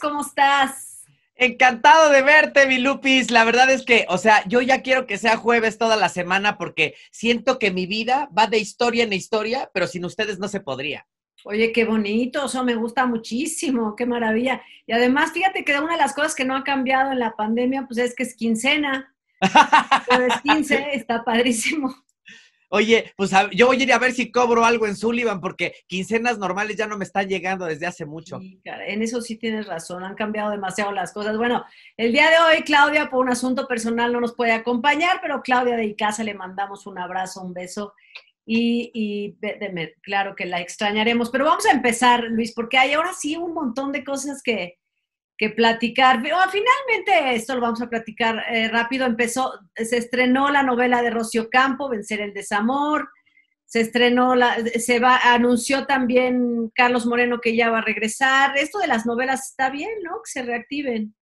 ¿cómo estás? Encantado de verte, mi Lupis. La verdad es que, o sea, yo ya quiero que sea jueves toda la semana porque siento que mi vida va de historia en historia, pero sin ustedes no se podría. Oye, qué bonito, eso me gusta muchísimo, qué maravilla. Y además, fíjate que una de las cosas que no ha cambiado en la pandemia, pues es que es quincena. Pero es quince. está padrísimo. Oye, pues yo voy a ir a ver si cobro algo en Sullivan porque quincenas normales ya no me están llegando desde hace mucho. en eso sí tienes razón, han cambiado demasiado las cosas. Bueno, el día de hoy Claudia por un asunto personal no nos puede acompañar, pero Claudia de Icaza le mandamos un abrazo, un beso y, claro que la extrañaremos. Pero vamos a empezar, Luis, porque hay ahora sí un montón de cosas que, que platicar. Oh, finalmente esto lo vamos a platicar eh, rápido. Empezó, se estrenó la novela de Rocío Campo, Vencer el Desamor. Se estrenó, la, se va, anunció también Carlos Moreno que ya va a regresar. Esto de las novelas está bien, ¿no? Que se reactiven.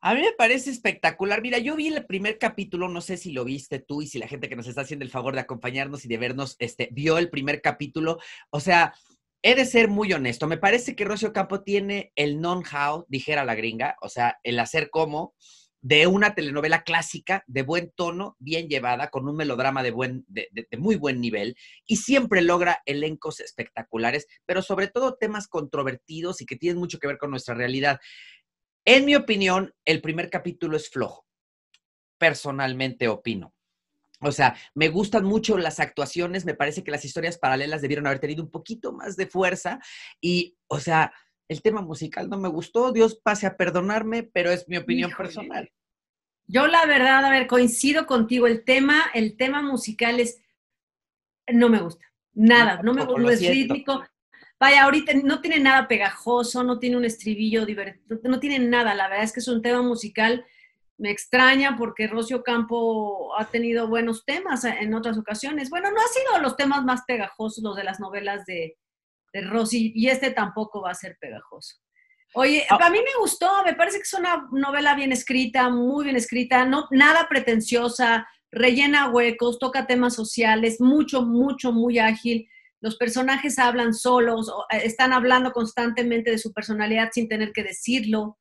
A mí me parece espectacular. Mira, yo vi el primer capítulo, no sé si lo viste tú y si la gente que nos está haciendo el favor de acompañarnos y de vernos, este, vio el primer capítulo. O sea, he de ser muy honesto. Me parece que Rocio Campo tiene el know-how, dijera la gringa, o sea, el hacer como de una telenovela clásica de buen tono, bien llevada, con un melodrama de, buen, de, muy buen nivel, y siempre logra elencos espectaculares, pero sobre todo temas controvertidos y que tienen mucho que ver con nuestra realidad. En mi opinión, el primer capítulo es flojo. Personalmente opino. O sea, me gustan mucho las actuaciones, me parece que las historias paralelas debieron haber tenido un poquito más de fuerza y, o sea, el tema musical no me gustó, Dios pase a perdonarme, pero es mi opinión personal. Yo la verdad, a ver, coincido contigo, el tema, el tema musical es, no me gusta, nada, no, me gusta, no es rítmico. Vaya, ahorita no tiene nada pegajoso, no tiene un estribillo divertido, no tiene nada, la verdad es que es un tema musical me extraña porque Rocio Campo ha tenido buenos temas en otras ocasiones. Bueno, no ha sido los temas más pegajosos los de las novelas de, de Rosy y este tampoco va a ser pegajoso. Oye, ah. a mí me gustó, me parece que es una novela bien escrita, muy bien escrita, no, nada pretenciosa, rellena huecos, toca temas sociales, mucho, mucho, muy ágil. Los personajes hablan solos, eh, están hablando constantemente de su personalidad sin tener que decirlo.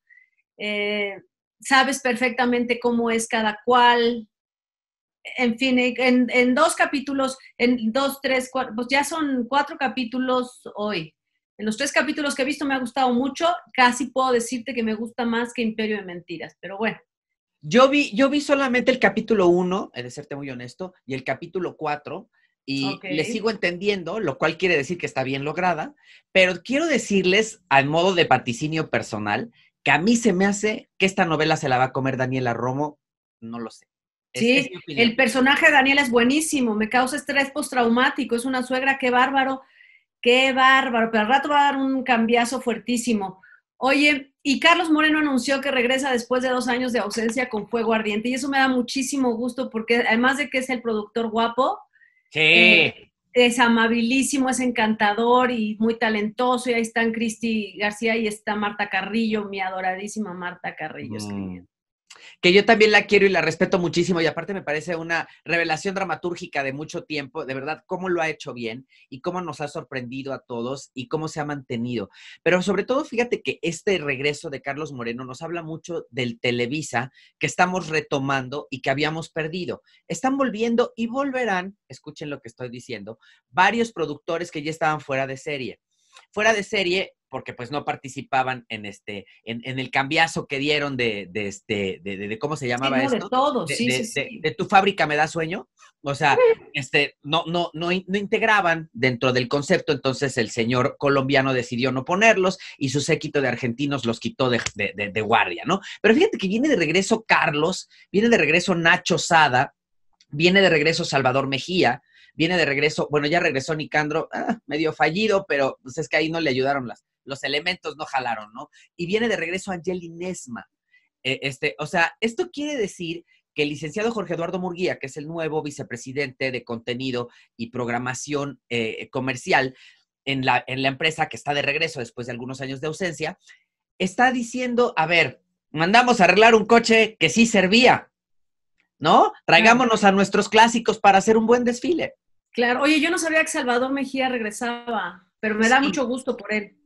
Eh, sabes perfectamente cómo es cada cual. En fin, en, dos capítulos, en dos, tres, cuatro, pues ya son cuatro capítulos hoy. En los tres capítulos que he visto me ha gustado mucho. Casi puedo decirte que me gusta más que Imperio de Mentiras, pero bueno. Yo vi, solamente el capítulo uno, he de serte muy honesto, y el capítulo cuatro, y le sigo entendiendo, lo cual quiere decir que está bien lograda, pero quiero decirles, al modo de patricinio personal, que a mí se me hace que esta novela se la va a comer Daniela Romo, no lo sé. sí, el personaje de Daniela es buenísimo, me causa estrés postraumático, es una suegra, qué bárbaro, qué bárbaro, pero al rato va a dar un cambiazo fuertísimo. Oye, y Carlos Moreno anunció que regresa después de dos años de ausencia con Fuego Ardiente, y eso me da muchísimo gusto porque además de que es el productor guapo, sí. Eh, es amabilísimo, es encantador y muy talentoso. Y ahí están Cristi García y está Marta Carrillo, mi adoradísima Marta Carrillo mm. escribiendo que yo también la quiero y la respeto muchísimo y aparte me parece una revelación dramatúrgica de mucho tiempo, de verdad, cómo lo ha hecho bien y cómo nos ha sorprendido a todos y cómo se ha mantenido. Pero sobre todo, fíjate que este regreso de Carlos Moreno nos habla mucho del Televisa que estamos retomando y que habíamos perdido. Están volviendo y volverán, escuchen lo que estoy diciendo, varios productores que ya estaban fuera de serie. Fuera de serie porque pues no participaban en este, en, el cambiazo que dieron de, este, de, cómo se llamaba De todo, De, tu fábrica me da sueño. O sea, este, no, no, no, no integraban dentro del concepto, entonces el señor colombiano decidió no ponerlos y su séquito de argentinos los quitó de, guardia, ¿no? Pero fíjate que viene de regreso Carlos, viene de regreso Nacho Sada, viene de regreso Salvador Mejía, viene de regreso, bueno, ya regresó Nicandro, ah, medio fallido, pero pues es que ahí no le ayudaron las, los elementos no jalaron, ¿no? Y viene de regreso Angeli Nesma. E, este, o sea, esto quiere decir que el licenciado Jorge Eduardo Murguía, que es el nuevo vicepresidente de contenido y programación eh, comercial en la, en la empresa que está de regreso después de algunos años de ausencia, está diciendo, a ver, mandamos a arreglar un coche que sí servía, ¿no? Traigámonos a nuestros clásicos para hacer un buen desfile. Claro, oye, yo no sabía que Salvador Mejía regresaba, pero me da mucho gusto por él.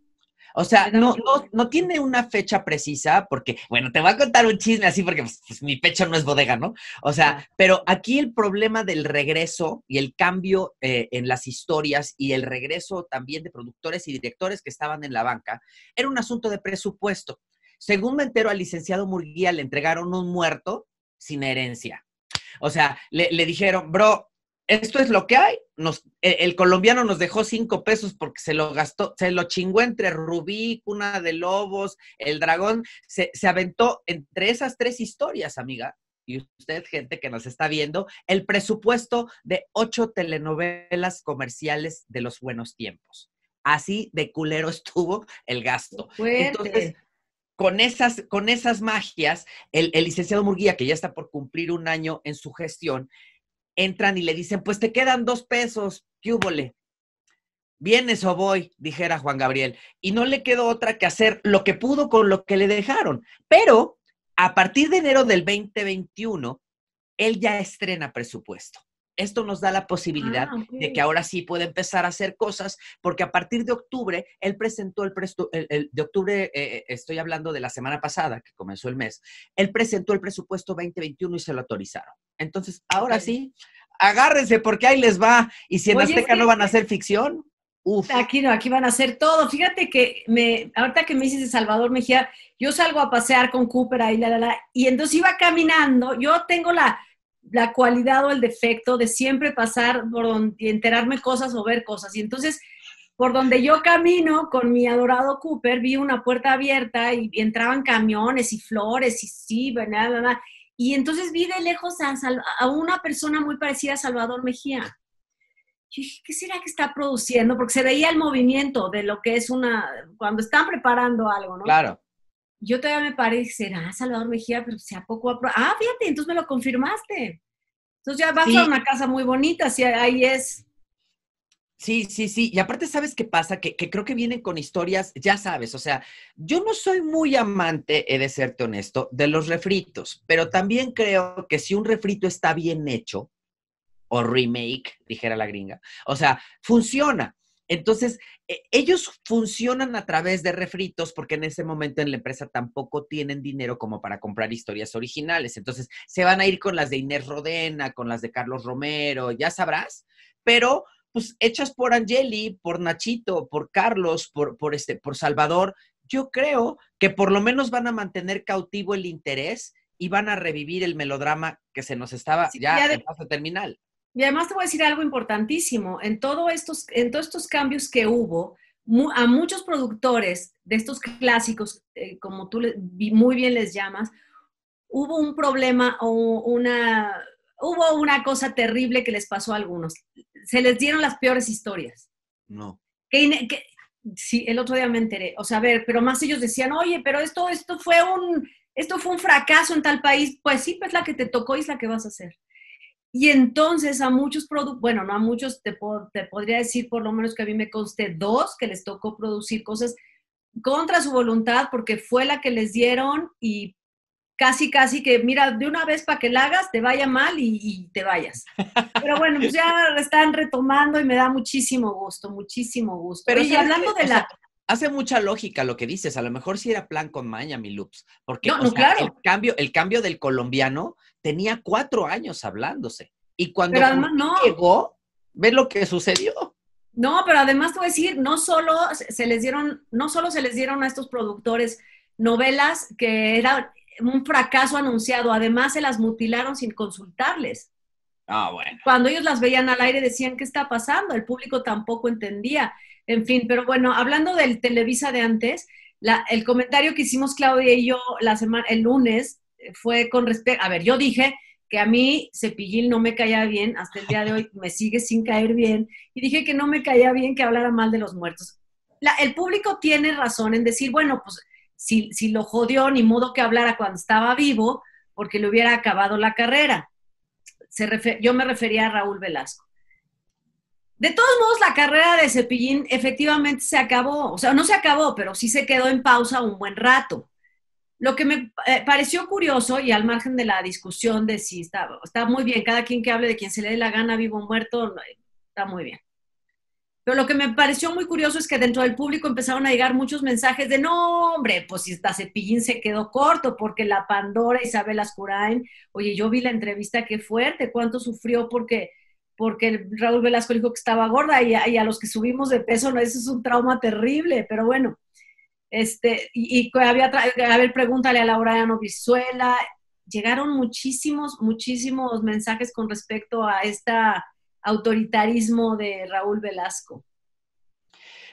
O sea, no, no, tiene una fecha precisa porque, bueno, te voy a contar un chisme así porque pues, pues, mi pecho no es bodega, ¿no? O sea, pero aquí el problema del regreso y el cambio eh, en las historias y el regreso también de productores y directores que estaban en la banca era un asunto de presupuesto. Según me entero, al licenciado Murguía le entregaron un muerto sin herencia. O sea, le dijeron, bro, esto es lo que hay. Nos, e-, el, colombiano nos dejó cinco pesos porque se lo gastó, se lo chingó entre Rubí, Cuna de Lobos, El Dragón. Se, aventó entre esas tres historias, amiga. Y usted, gente que nos está viendo, el presupuesto de ocho telenovelas comerciales de los buenos tiempos. Así de culero estuvo el gasto. Entonces, con esas, con esas magias, el, el licenciado Murguía, que ya está por cumplir un año en su gestión, entran y le dicen, pues te quedan dos pesos, ¿qué Vienes o voy, dijera Juan Gabriel. Y no le quedó otra que hacer lo que pudo con lo que le dejaron. Pero a partir de enero del 2021, él ya estrena presupuesto esto nos da la posibilidad ah, de que ahora sí pueda empezar a hacer cosas, porque a partir de octubre, él presentó el, presupuesto. de octubre, eh, estoy hablando de la semana pasada, que comenzó el mes, él presentó el presupuesto 2021 y se lo autorizaron. Entonces, ahora sí, agárrense porque ahí les va, y si en Azteca no van a hacer ficción. Uf. Aquí no, aquí van a hacer todo. Fíjate que me, ahorita que me dices de Salvador Mejía, yo salgo a pasear con Cooper ahí, la, la, la, y entonces iba caminando, yo tengo la, la cualidad o el defecto de siempre pasar por donde enterarme cosas o ver cosas. Y entonces, por donde yo camino con mi adorado Cooper, vi una puerta abierta y, entraban camiones y flores y sí, nada, nada. Y entonces vi de lejos a, una persona muy parecida a Salvador Mejía. Yo dije, ¿qué será que está produciendo? Porque se veía el movimiento de lo que es una, cuando están preparando algo, ¿no? Claro yo todavía me parece y ah, Salvador Mejía, pero sea poco a poco. Ah, fíjate, entonces me lo confirmaste. Entonces ya vas a una casa muy bonita, si ahí es. Sí, sí, sí. Y aparte, ¿sabes qué pasa? Que, que, creo que vienen con historias, ya sabes, o sea, yo no soy muy amante, he de serte honesto, de los refritos, pero también creo que si un refrito está bien hecho, o remake, dijera la gringa, o sea, funciona. Entonces, e, ellos funcionan a través de refritos porque en ese momento en la empresa tampoco tienen dinero como para comprar historias originales. Entonces, se van a ir con las de Inés Rodena, con las de Carlos Romero, ya sabrás, pero pues hechas por Angeli, por Nachito, por Carlos, por, este, por Salvador, yo creo que por lo menos van a mantener cautivo el interés y van a revivir el melodrama que se nos estaba ya, de, en paso terminal. Y además te voy a decir algo importantísimo. En, todo estos, en todos estos cambios que hubo, a muchos productores de estos clásicos, eh, como tú muy bien les llamas, hubo un problema o una, hubo una cosa terrible que les pasó a algunos. Se les dieron las peores historias. No. sí, el otro día me enteré. O sea, a ver, pero más ellos decían, oye, pero esto, esto fue un, esto fue un fracaso en tal país. Pues sí, pues la que te tocó es la que vas a hacer. Y entonces a muchos productos, bueno, no a muchos, te, te podría decir por lo menos que a mí me conste dos que les tocó producir cosas contra su voluntad porque fue la que les dieron y casi, casi que, mira, de una vez para que la hagas, te vaya mal y, te vayas. Pero bueno, pues ya están retomando y me da muchísimo gusto, muchísimo gusto. Pero y hablando de la... hace mucha lógica lo que dices, a lo mejor sí era plan con Miami mi Loops, porque claro. cambio, el cambio del colombiano tenía cuatro años hablándose. Y cuando no. llegó, ve lo que sucedió. No, pero además te voy a decir, no solo se les dieron, no solo se les dieron a estos productores novelas que era un fracaso anunciado, además se las mutilaron sin consultarles. Ah, bueno. Cuando ellos las veían al aire decían, ¿qué está pasando? El público tampoco entendía. En fin, pero bueno, hablando del Televisa de antes, el comentario que hicimos Claudia y yo la semana, el lunes fue con respecto, a ver, yo dije que a mí Cepillín no me caía bien, hasta el día de hoy me sigue sin caer bien, y dije que no me caía bien que hablara mal de los muertos. el público tiene razón en decir, bueno, pues si, lo jodió, ni modo que hablara cuando estaba vivo, porque le hubiera acabado la carrera. yo me refería a Raúl Velasco. De todos modos, la carrera de Cepillín efectivamente se acabó, o sea, no se acabó, pero sí se quedó en pausa un buen rato. Lo que me eh, pareció curioso, y al margen de la discusión de si está, muy bien, cada quien que hable de quien se le dé la gana, vivo o muerto, está muy bien. Pero lo que me pareció muy curioso es que dentro del público empezaron a llegar muchos mensajes de no, hombre, pues si esta cepillín se quedó corto porque la Pandora Isabel Ascurain, oye, yo vi la entrevista, qué fuerte, cuánto sufrió porque, porque Raúl Velasco dijo que estaba gorda y, a los que subimos de peso, no, eso es un trauma terrible, pero bueno, este, y, y había, a ver, pregúntale a Laurano Vizuela. Llegaron muchísimos, muchísimos mensajes con respecto a este autoritarismo de Raúl Velasco.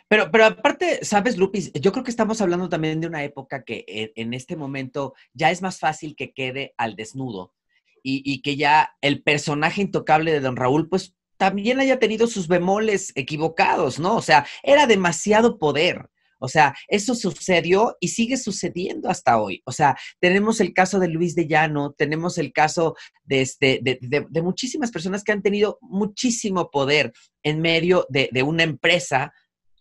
Pero, pero aparte, sabes, Lupis, yo creo que estamos hablando también de una época que en, este momento ya es más fácil que quede al desnudo y, y, que ya el personaje intocable de don Raúl, pues también haya tenido sus bemoles equivocados, ¿no? O sea, era demasiado poder. O sea, eso sucedió y sigue sucediendo hasta hoy. O sea, tenemos el caso de Luis de Llano, tenemos el caso de, este, muchísimas personas que han tenido muchísimo poder en medio de, una empresa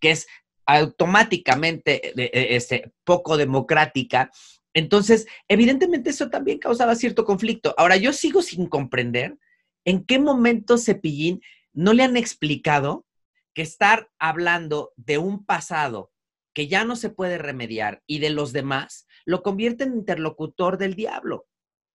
que es automáticamente eh, eh, este, poco democrática. Entonces, evidentemente eso también causaba cierto conflicto. Ahora, yo sigo sin comprender en qué momento Cepillín no le han explicado que estar hablando de un pasado que ya no se puede remediar y de los demás, lo convierte en interlocutor del diablo.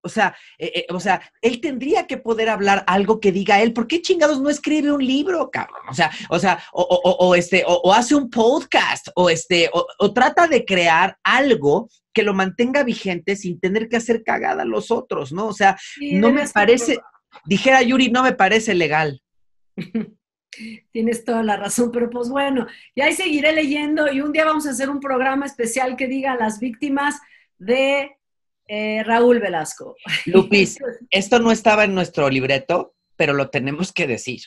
O sea, eh, eh, o sea, él tendría que poder hablar algo que diga él. ¿Por qué chingados no escribe un libro, cabrón? O sea, o sea, o, este, o, hace un podcast, o este, o trata de crear algo que lo mantenga vigente sin tener que hacer cagada a los otros, ¿no? O sea, no me parece, dijera Yuri, no me parece legal. Tienes toda la razón, pero pues bueno, y ahí seguiré leyendo y un día vamos a hacer un programa especial que diga las víctimas de eh, Raúl Velasco. Lupis, esto no estaba en nuestro libreto, pero lo tenemos que decir.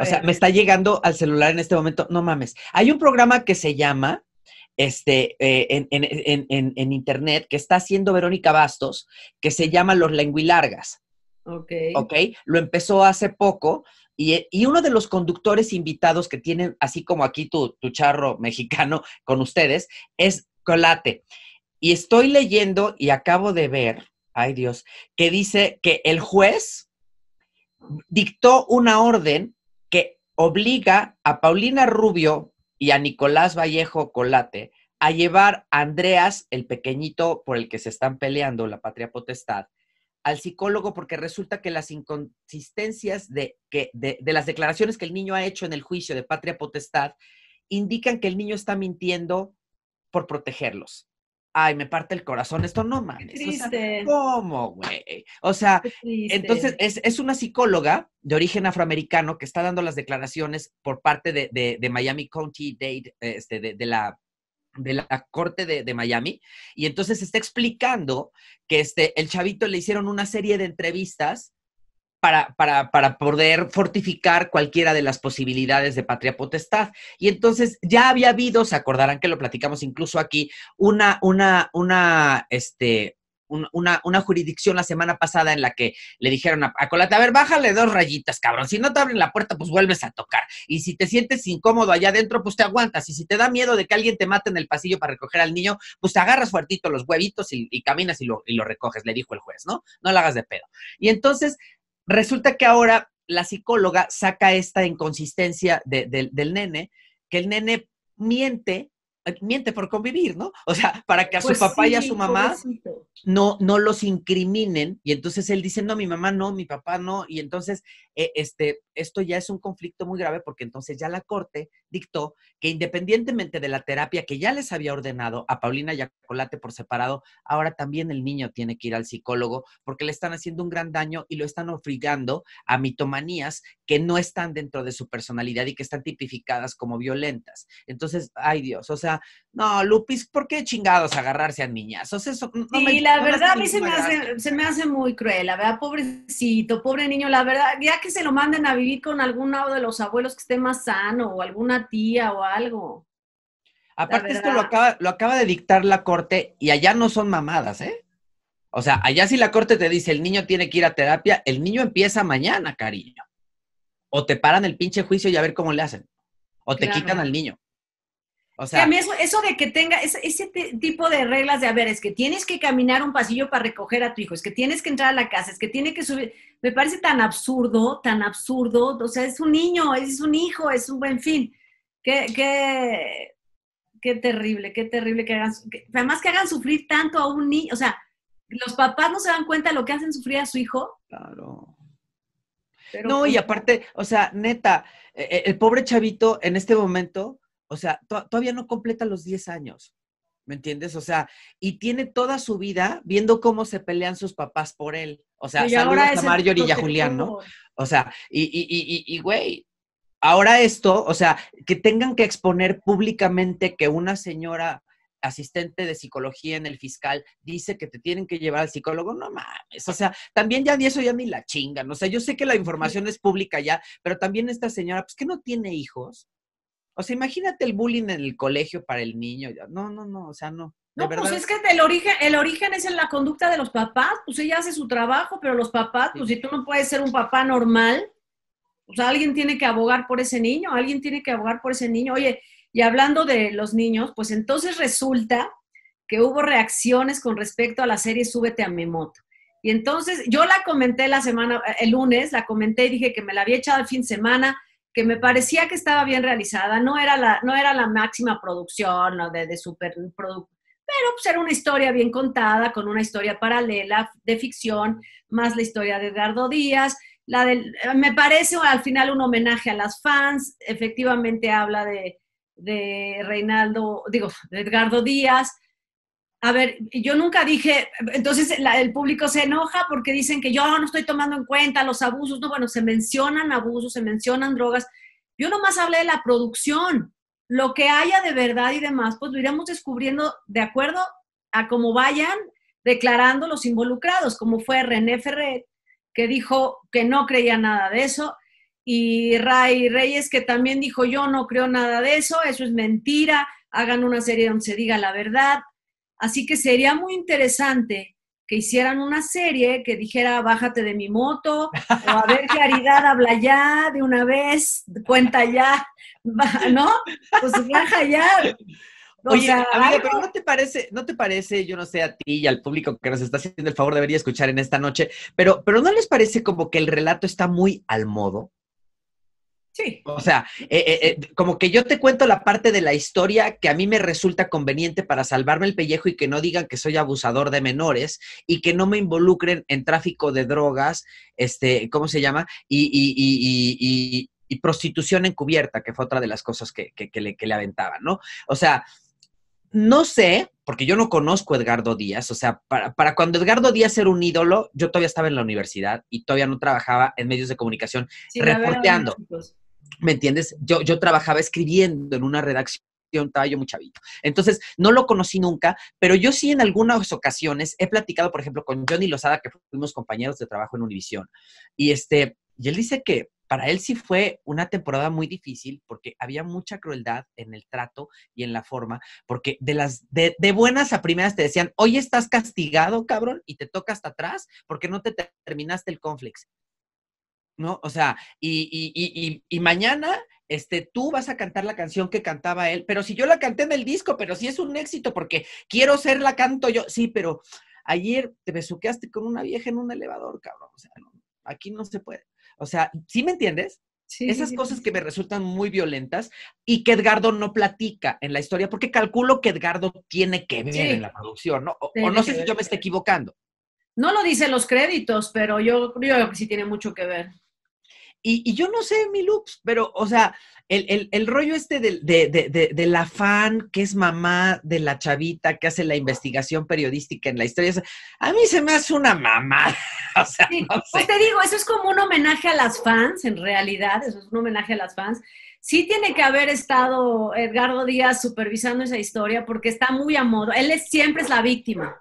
o sea, me está llegando al celular en este momento, no mames. Hay un programa que se llama este, eh, en, en, internet que está haciendo Verónica Bastos, que se llama Los Lenguilargas. Ok. Ok, lo empezó hace poco y, uno de los conductores invitados que tienen, así como aquí tu, tu charro mexicano con ustedes, es Colate. Y estoy leyendo y acabo de ver, ay Dios, que dice que el juez dictó una orden que obliga a Paulina Rubio y a Nicolás Vallejo Colate a llevar a Andreas, el pequeñito por el que se están peleando, la patria potestad, al psicólogo porque resulta que las inconsistencias de, que, de, de, las declaraciones que el niño ha hecho en el juicio de patria potestad indican que el niño está mintiendo por protegerlos. Ay, me parte el corazón, esto no mames. ¿Cómo, güey? O sea, entonces es, una psicóloga de origen afroamericano que está dando las declaraciones por parte de, de Miami County Dade, este, de, la de la corte de, de, Miami. Y entonces está explicando que este, el chavito le hicieron una serie de entrevistas para, para, para, poder fortificar cualquiera de las posibilidades de patria potestad. Y entonces ya había habido, se acordarán que lo platicamos incluso aquí, una, una, una, este, una, jurisdicción la semana pasada en la que le dijeron a, a a ver, bájale dos rayitas, cabrón. Si no te abren la puerta, pues vuelves a tocar. Y si te sientes incómodo allá adentro, pues te aguantas. Y si te da miedo de que alguien te mate en el pasillo para recoger al niño, pues te agarras fuertito los huevitos y, caminas y lo, y lo recoges, le dijo el juez, ¿no? No la hagas de pedo. Y entonces, resulta que ahora la psicóloga saca esta inconsistencia del nene, que el nene miente eh, miente por convivir, ¿no? O sea, para que a su pues papá y a su mamá no, no los incriminen. Y entonces él dice, no, mi mamá no, mi papá no. Y entonces eh, este, esto ya es un conflicto muy grave porque entonces ya la corte dictó que independientemente de la terapia que ya les había ordenado a Paulina y a Colate por separado, ahora también el niño tiene que ir al psicólogo porque le están haciendo un gran daño y lo están ofrigando a mitomanías que no están dentro de su personalidad y que están tipificadas como violentas. Entonces, ay Dios, o sea, no, Lupis, ¿por qué chingados agarrarse a niñas? Eso sí, la verdad a mí se me, hace, muy cruel, la verdad, pobrecito, pobre niño, la verdad, ya que se lo manden a vivir con alguno de los abuelos que esté más sano o alguna tía o algo. Aparte, esto lo acaba, de dictar la corte y allá no son mamadas, ¿eh? O sea, allá si la corte te dice el niño tiene que ir a terapia, el niño empieza mañana, cariño. O te paran el pinche juicio y a ver cómo le hacen. O te quitan al niño. O sea, eso, de que tenga ese, tipo de reglas de, a ver, es que tienes que caminar un pasillo para recoger a tu hijo, es que tienes que entrar a la casa, es que tiene que subir, me parece tan absurdo, tan absurdo, o sea, es un niño, es un hijo, es un buen fin. Qué, qué, qué terrible, qué terrible que hagan, además que hagan sufrir tanto a un niño, o sea, los papás no se dan cuenta de lo que hacen sufrir a su hijo. Claro. no, y pues, aparte, o sea, neta, e, e, el pobre chavito en este momento o sea, todavía no completa los 10 años. ¿Me entiendes? O sea, y tiene toda su vida viendo cómo se pelean sus papás por él. O sea, y ahora a Marjorie y a Julián, ¿no? O sea, y, y, y, güey, ahora esto, o sea, que tengan que exponer públicamente que una señora asistente de psicología en el fiscal dice que te tienen que llevar al psicólogo, no mames, o sea, también ya ni eso ya ni la chingan, o sea, yo sé que la información es pública ya, pero también esta señora, pues que no tiene hijos, o sea, imagínate el bullying en el colegio para el niño. No, no, no, o sea, no. No, pues es que el origen, el origen es en la conducta de los papás, pues ella hace su trabajo, pero los papás, pues si tú no puedes ser un papá normal, o pues, sea, alguien tiene que abogar por ese niño, alguien tiene que abogar por ese niño. Oye, y hablando de los niños, pues entonces resulta que hubo reacciones con respecto a la serie Súbete a mi moto. Y entonces yo la comenté la semana, eh, el lunes, la comenté y dije que me la había echado el fin de semana, que me parecía que estaba bien realizada, no era la, no era la máxima producción de, de super pero pues era una historia bien contada, con una historia paralela de ficción, más la historia de Edgardo Díaz. La del, me parece al final un homenaje a las fans, efectivamente habla de, de Reinaldo, digo, de Edgardo Díaz, a ver, yo nunca dije, entonces el público se enoja porque dicen que yo no estoy tomando en cuenta los abusos, no, bueno, se mencionan abusos, se mencionan drogas. Yo nomás hablé de la producción, lo que haya de verdad y demás, pues lo iremos descubriendo de acuerdo a cómo vayan declarando los involucrados, como fue René Ferrer, que dijo que no creía nada de eso, y Ray Reyes, que también dijo yo no creo nada de eso, eso es mentira, hagan una serie donde se diga la verdad, Así que sería muy interesante que hicieran una serie que dijera, bájate de mi moto, o a ver, Caridad, habla ya de una vez, cuenta ya, ¿no? Pues baja ya. O sea, amiga, pero ¿no te parece, no te parece, yo no sé, a ti y al público que nos está haciendo el favor debería escuchar en esta noche, pero, pero ¿no les parece como que el relato está muy al modo? Sí. O sea, eh, eh, eh, como que yo te cuento la parte de la historia que a mí me resulta conveniente para salvarme el pellejo y que no digan que soy abusador de menores y que no me involucren en tráfico de drogas, este, ¿cómo se llama? Y, prostitución encubierta, que fue otra de las cosas que, le, aventaban, ¿no? O sea, no sé, porque yo no conozco a Edgardo Díaz, o sea, para, cuando Edgardo Díaz era un ídolo, yo todavía estaba en la universidad y todavía no trabajaba en medios de comunicación reporteando. ¿Me entiendes? Yo, yo trabajaba escribiendo en una redacción estaba yo muy chavito. Entonces, no lo conocí nunca, pero yo sí en algunas ocasiones he platicado, por ejemplo, con Johnny Lozada, que fuimos compañeros de trabajo en Univisión. Y este, y él dice que para él sí fue una temporada muy difícil porque había mucha crueldad en el trato y en la forma, porque de las de, buenas a primeras te decían, hoy estás castigado, cabrón, y te toca hasta atrás porque no te terminaste el conflicto ¿no? O sea, y, mañana este, tú vas a cantar la canción que cantaba él, pero si yo la canté en el disco, pero si es un éxito porque quiero ser la canto yo, sí, pero ayer te besuqueaste con una vieja en un elevador, cabrón, o sea, aquí no se puede. O sea, ¿sí me entiendes? Esas cosas que me resultan muy violentas y que Edgardo no platica en la historia, porque calculo que Edgardo tiene que ver en la producción, ¿no? O, no sé si yo me estoy equivocando. No lo dicen los créditos, pero yo creo que sí tiene mucho que ver. Y, yo no sé, mi loops, pero, o sea, el, rollo este de, la fan que es mamá de la chavita que hace la investigación periodística en la historia, a mí se me hace una mamá. Pues te digo, eso es como un homenaje a las fans, en realidad, eso es un homenaje a las fans. Sí tiene que haber estado Edgardo Díaz supervisando esa historia porque está muy a modo. Él siempre es la víctima.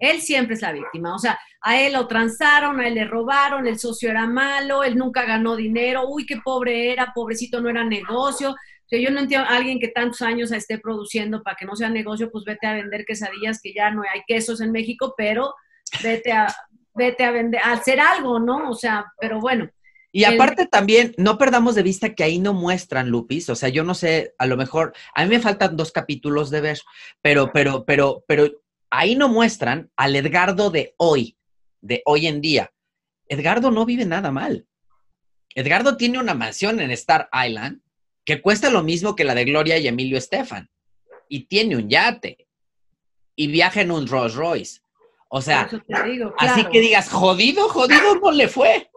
Él siempre es la víctima. O sea, a él lo transaron, a él le robaron, el socio era malo, él nunca ganó dinero, uy, qué pobre era, pobrecito no era negocio. O sea, yo no entiendo a alguien que tantos años esté produciendo para que no sea negocio, pues vete a vender quesadillas, que ya no hay quesos en México, pero vete a, vete a vender, a hacer algo, ¿no? O sea, pero bueno. Y aparte también, no perdamos de vista que ahí no muestran Lupis, o sea, yo no sé, a lo mejor, a mí me faltan dos capítulos de ver, pero, pero, pero, pero ahí no muestran al Edgardo de hoy, de hoy en día. Edgardo no vive nada mal. Edgardo tiene una mansión en Star Island que cuesta lo mismo que la de Gloria y Emilio Estefan. Y tiene un yate. Y viaja en un Rolls Royce. O sea, así que digas, jodido, jodido ¿cómo le fue.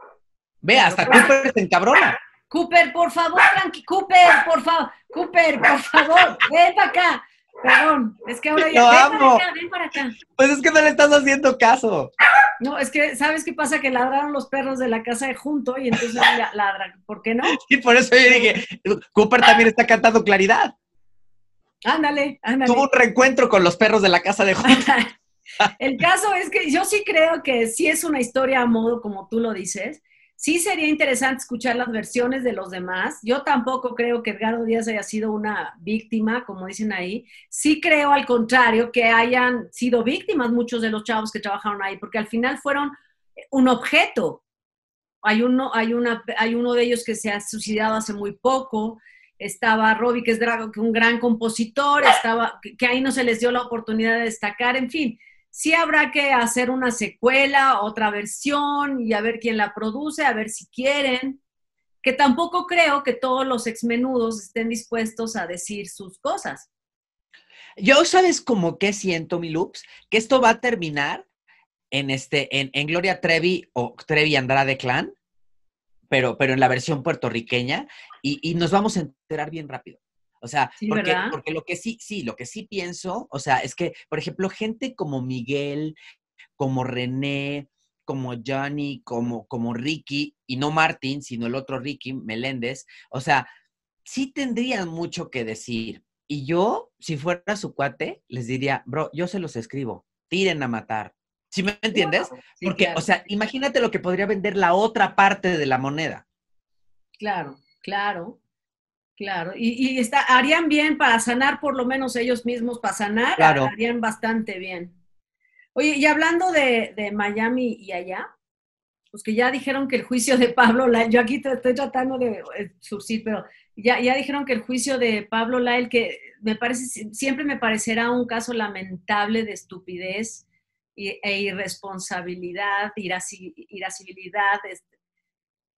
Ve, hasta Cooper se encabrona. Cooper, por favor, Frankie, Cooper, por favor, Cooper, por favor, ven acá. Perdón, es que ahora ya. no ven para acá, Pues es que no le estás haciendo caso. No, es que, ¿sabes qué pasa? Que ladraron los perros de la casa de junto y entonces ladran. ¿Por qué no? Y por eso yo dije, Cooper también está cantando claridad. Ándale, ándale. Tuvo un reencuentro con los perros de la casa de junto. El caso es que yo sí creo que sí es una historia a modo, como tú lo dices, Sí sería interesante escuchar las versiones de los demás. Yo tampoco creo que Edgardo Díaz haya sido una víctima, como dicen ahí. Sí creo, al contrario, que hayan sido víctimas muchos de los chavos que trabajaron ahí, porque al final fueron un objeto. Hay uno, hay una, hay uno de ellos que se ha suicidado hace muy poco. Estaba Robbie, que es un gran compositor, estaba, que ahí no se les dio la oportunidad de destacar, en fin sí habrá que hacer una secuela, otra versión y a ver quién la produce, a ver si quieren, que tampoco creo que todos los exmenudos estén dispuestos a decir sus cosas. Yo sabes como que siento, mi Loops, que esto va a terminar en este, en, Gloria Trevi o Trevi Andrade Clan, pero, pero en la versión puertorriqueña, y nos vamos a enterar bien rápido. O sea, porque, porque, lo que sí, sí, lo que sí pienso, o sea, es que, por ejemplo, gente como Miguel, como René, como Johnny, como, como Ricky, y no Martín, sino el otro Ricky, Meléndez, o sea, sí tendrían mucho que decir. Y yo, si fuera su cuate, les diría, bro, yo se los escribo, tiren a matar. ¿Sí me entiendes? Porque, o sea, imagínate lo que podría vender la otra parte de la moneda. Claro, claro. Claro, y, y está, harían bien para sanar por lo menos ellos mismos, para sanar, harían bastante bien. Oye, y hablando de, Miami y allá, pues que ya dijeron que el juicio de Pablo Lael, yo aquí estoy tratando de eh, surcir, pero ya, ya dijeron que el juicio de Pablo Lael que me parece, siempre me parecerá un caso lamentable de estupidez e irresponsabilidad, irascibilidad, este,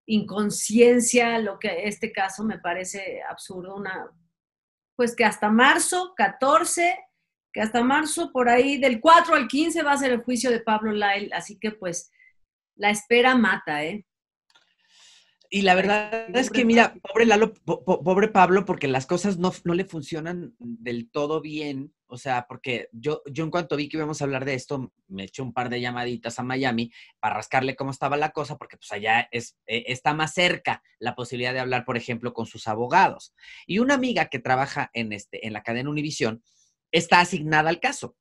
inconsciencia, lo que este caso me parece absurdo, una, pues que hasta marzo 14, que hasta marzo por ahí del 4 al 15 va a ser el juicio de Pablo Lyle, así que pues la espera mata, ¿eh? Y la verdad es que, mira, pobre pobre Pablo, porque las cosas no, no le funcionan del todo bien o sea, porque yo, yo en cuanto vi que íbamos a hablar de esto, me eché un par de llamaditas a Miami para rascarle cómo estaba la cosa, porque pues allá es, eh, está más cerca la posibilidad de hablar, por ejemplo, con sus abogados. Y una amiga que trabaja en, este, en la cadena Univisión está asignada al caso.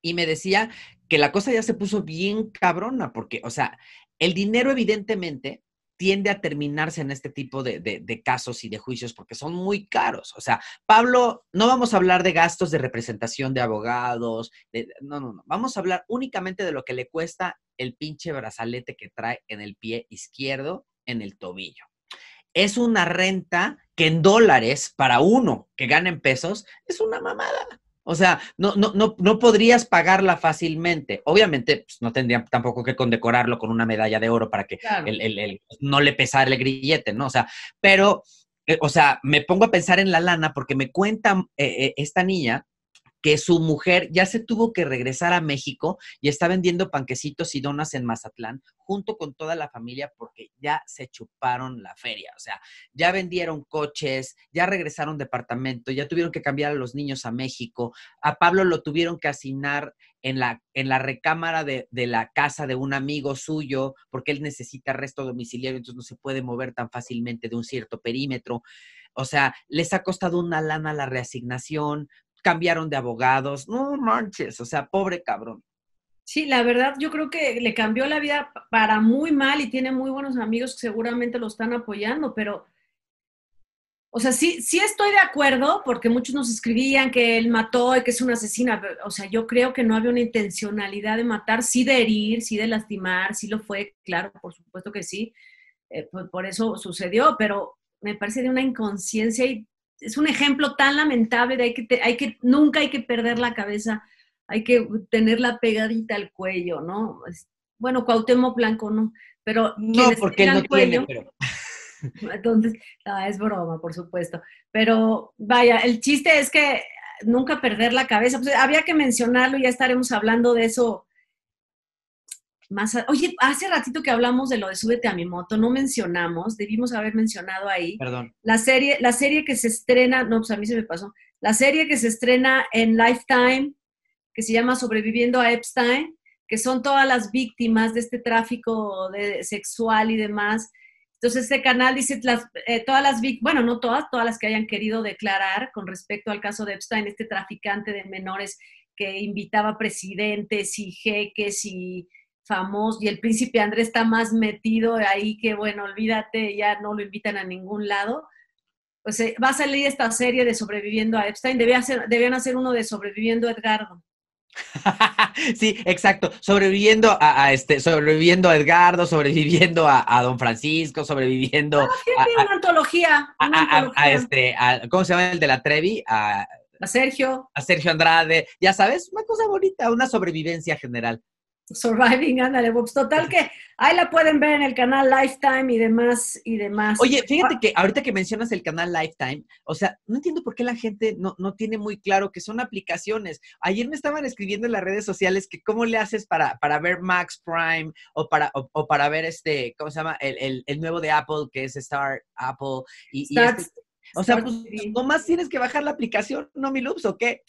Y me decía que la cosa ya se puso bien cabrona, porque, o sea, el dinero evidentemente tiende a terminarse en este tipo de, casos y de juicios porque son muy caros. O sea, Pablo, no vamos a hablar de gastos de representación de abogados, no, no, no. Vamos a hablar únicamente de lo que le cuesta el pinche brazalete que trae en el pie izquierdo, en el tobillo. Es una renta que en dólares para uno que gana en pesos es una mamada. O sea, no, no, no, no podrías pagarla fácilmente. Obviamente, pues, no tendría tampoco que condecorarlo con una medalla de oro para que no le pesara el grillete, ¿no? O sea, pero, eh, o sea, me pongo a pensar en la lana porque me cuenta eh, eh, esta niña que su mujer ya se tuvo que regresar a México y está vendiendo panquecitos y donas en Mazatlán junto con toda la familia porque ya se chuparon la feria. O sea, ya vendieron coches, ya regresaron departamento, ya tuvieron que cambiar a los niños a México. A Pablo lo tuvieron que asignar en la, en la recámara de, de la casa de un amigo suyo porque él necesita resto domiciliario, entonces no se puede mover tan fácilmente de un cierto perímetro. O sea, les ha costado una lana la reasignación, cambiaron de abogados, no manches, o sea, pobre cabrón. Sí, la verdad yo creo que le cambió la vida para muy mal y tiene muy buenos amigos que seguramente lo están apoyando, pero, o sea, sí, sí estoy de acuerdo porque muchos nos escribían que él mató y que es una asesina, o sea, yo creo que no había una intencionalidad de matar, sí de herir, sí de lastimar, sí lo fue, claro, por supuesto que sí, eh, pues, por eso sucedió, pero me parece de una inconsciencia y es un ejemplo tan lamentable de que, hay que, nunca hay que perder la cabeza, hay que tenerla pegadita al cuello, ¿no? Bueno, Cuauhtémoc Blanco no, pero... No, porque él no tiene, pero... Entonces, es broma, por supuesto. Pero vaya, el chiste es que nunca perder la cabeza. Pues, había que mencionarlo, ya estaremos hablando de eso Oye, hace ratito que hablamos de lo de Súbete a mi moto, no mencionamos, debimos haber mencionado ahí. Perdón. La serie, la serie que se estrena, no, pues a mí se me pasó, la serie que se estrena en Lifetime, que se llama Sobreviviendo a Epstein, que son todas las víctimas de este tráfico sexual y demás. Entonces, este canal dice eh, todas las víctimas, bueno, no todas, todas las que hayan querido declarar con respecto al caso de Epstein, este traficante de menores que invitaba presidentes y jeques y famoso y el príncipe Andrés está más metido ahí que, bueno, olvídate, ya no lo invitan a ningún lado. Pues vas va a salir esta serie de Sobreviviendo a Epstein, debían hacer uno de Sobreviviendo a Edgardo. sí, exacto. Sobreviviendo a, este, sobreviviendo a Edgardo, sobreviviendo a, Don Francisco, sobreviviendo. Ah, a, una antología. A, este, ¿cómo se llama el de la Trevi? A, a Sergio. A Sergio Andrade. Ya sabes, una cosa bonita, una sobrevivencia general. Surviving, de box pues, Total que ahí la pueden ver en el canal Lifetime y demás y demás. Oye, fíjate ah. que ahorita que mencionas el canal Lifetime, o sea, no entiendo por qué la gente no, tiene muy claro que son aplicaciones. Ayer me estaban escribiendo en las redes sociales que cómo le haces para, para ver Max Prime o para, para ver este, ¿cómo se llama? El, nuevo de Apple que es Star Apple. Y, este, o sea, pues nomás tienes que bajar la aplicación, ¿no, mi loops, o qué?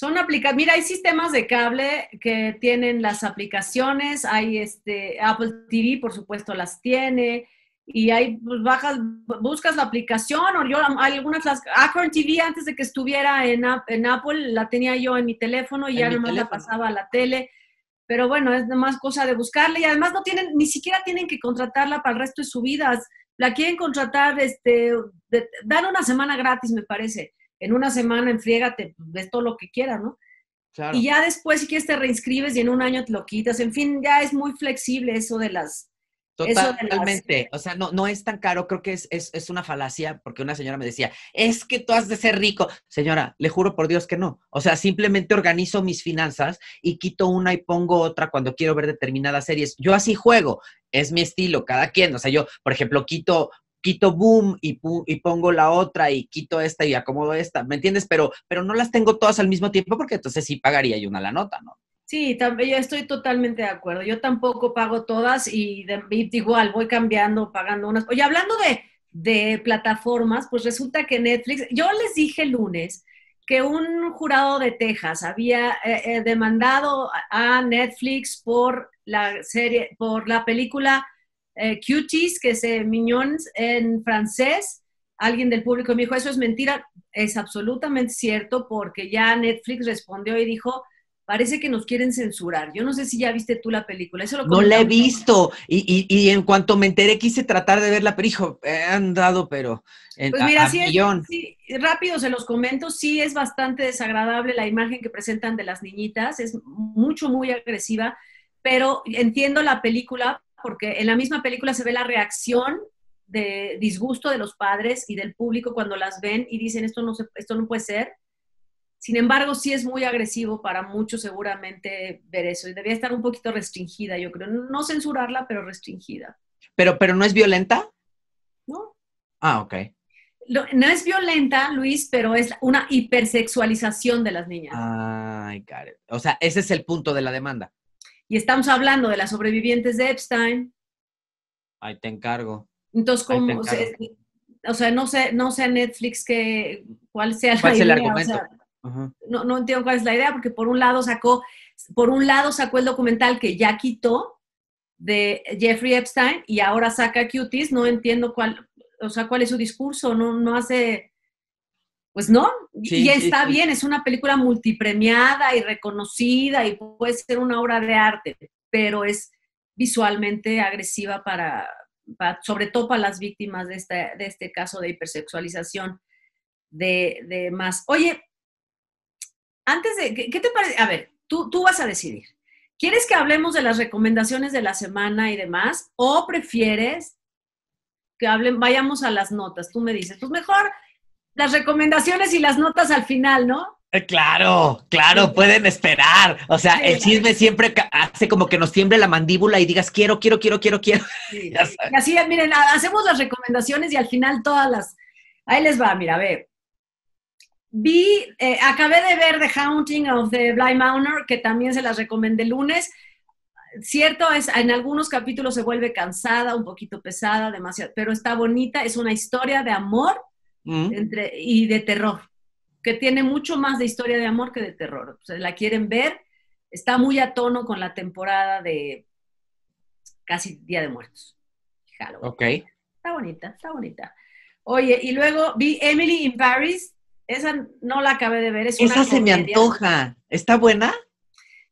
Son aplicaciones, mira, hay sistemas de cable que tienen las aplicaciones, hay este, Apple TV, por supuesto, las tiene, y ahí pues, bajas, buscas la aplicación, o yo algunas las, Acorn TV antes de que estuviera en, en Apple, la tenía yo en mi teléfono y ya nomás la pasaba a la tele, pero bueno, es más cosa de buscarla, y además no tienen, ni siquiera tienen que contratarla para el resto de su vida, la quieren contratar, este, dan una semana gratis, me parece en una semana enfriégate, pues, ves todo lo que quieras, ¿no? Y ya después, si quieres, te reinscribes y en un año te lo quitas. En fin, ya es muy flexible eso de las. Totalmente. O sea, no, no es tan caro. Creo que es, es, una falacia porque una señora me decía, es que tú has de ser rico. Señora, le juro por Dios que no. O sea, simplemente organizo mis finanzas y quito una y pongo otra cuando quiero ver determinadas series. Yo así juego. Es mi estilo, cada quien. O sea, yo, por ejemplo, quito quito boom y, y, pongo la otra y quito esta y acomodo esta, ¿me entiendes? Pero, pero no las tengo todas al mismo tiempo porque entonces sí pagaría yo una la nota, ¿no? Sí, yo estoy totalmente de acuerdo. Yo tampoco pago todas y, de, igual voy cambiando, pagando unas. Oye, hablando de, de plataformas, pues resulta que Netflix, yo les dije el lunes que un jurado de Texas había eh, eh, demandado a Netflix por la serie, por la película eh, cuties, que es eh, en francés. Alguien del público me dijo, eso es mentira. Es absolutamente cierto porque ya Netflix respondió y dijo, parece que nos quieren censurar. Yo no sé si ya viste tú la película. Eso lo no la he visto. Y, en cuanto me enteré, quise tratar de verla, pero hijo, he andado, pero. pues mira, rápido se los comento. Sí, es bastante desagradable la imagen que presentan de las niñitas. Es mucho, muy agresiva. Pero entiendo la película porque en la misma película se ve la reacción de disgusto de los padres y del público cuando las ven y dicen esto no, esto no puede ser. Sin embargo, sí es muy agresivo para muchos seguramente ver eso y debía estar un poquito restringida, yo creo. No censurarla, pero restringida. ¿Pero, pero no es violenta? No. Ah, ok. No, es violenta, Luis, pero es una hipersexualización de las niñas. Ay, Karen. O sea, ese es el punto de la demanda. Y estamos hablando de las sobrevivientes de Epstein. Ahí te encargo. Entonces, ¿cómo? O sea, no sé, no sé Netflix que, cuál sea la El no, no entiendo cuál es la idea, porque por un lado sacó, por un lado sacó el documental que ya quitó de Jeffrey Epstein y ahora saca Cuties, no entiendo cuál, o sea, cuál es su discurso, no, no hace, pues no, y está bien, es una película multipremiada y reconocida y puede ser una obra de arte, pero es visualmente agresiva para, sobre todo para las víctimas de este, de este caso de hipersexualización de, de, más. Oye, antes de, ¿qué te parece? A ver, tú, tú vas a decidir. ¿Quieres que hablemos de las recomendaciones de la semana y demás? ¿O prefieres que hablen, vayamos a las notas? Tú me dices, pues mejor las recomendaciones y las notas al final, ¿no? Eh, claro, claro, pueden esperar. O sea, el chisme siempre hace como que nos tiemble la mandíbula y digas, quiero, quiero, quiero, quiero, quiero. y así, miren, hacemos las recomendaciones y al final todas las... Ahí les va, mira, a ver. Vi, eh, acabé de ver The Haunting of the Blind Manor, que también se las recomendé el lunes. Cierto es, en algunos capítulos se vuelve cansada, un poquito pesada, demasiado, pero está bonita, es una historia de amor entre, y de terror, que tiene mucho más de historia de amor que de terror. O la quieren ver, está muy a tono con la temporada de casi Día de Muertos. Está bonita, está bonita. Oye, y luego vi Emily in Paris. Esa no la acabé de ver. Es Esa se me antoja. ¿Está buena?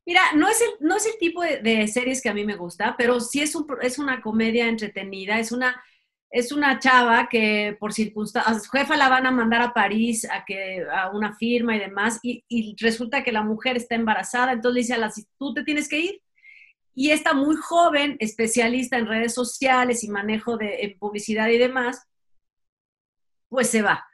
Mira, no es el, no es el tipo de, series que a mí me gusta, pero sí es, un, es una comedia entretenida, es una es una chava que por circunstancias, jefa la van a mandar a París a, que, a una firma y demás, y, resulta que la mujer está embarazada, entonces le dice a la, tú te tienes que ir. Y esta muy joven, especialista en redes sociales y manejo de en publicidad y demás, pues se va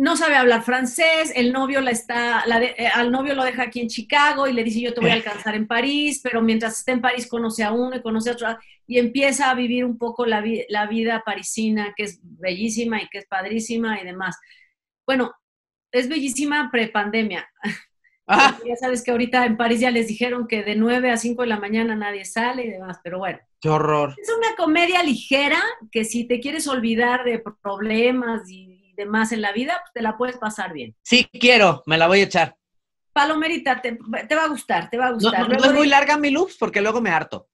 no sabe hablar francés, el novio la está, eh, al novio lo deja aquí en Chicago y le dice yo te voy a eh. alcanzar en París, pero mientras está en París conoce a uno y conoce a otro y empieza a vivir un poco la, vida parisina que es bellísima y que es padrísima y demás. Bueno, es bellísima prepandemia. Ah. Ya sabes que ahorita en París ya les dijeron que de 9 a 5 de la mañana nadie sale y demás, pero bueno. Qué horror. Es una comedia ligera que si te quieres olvidar de problemas y este, más en la vida, pues te la puedes pasar bien. Sí, quiero, me la voy a echar. Palomerita, te, te va a gustar, te va a gustar. No, es muy larga mi loops porque luego me harto.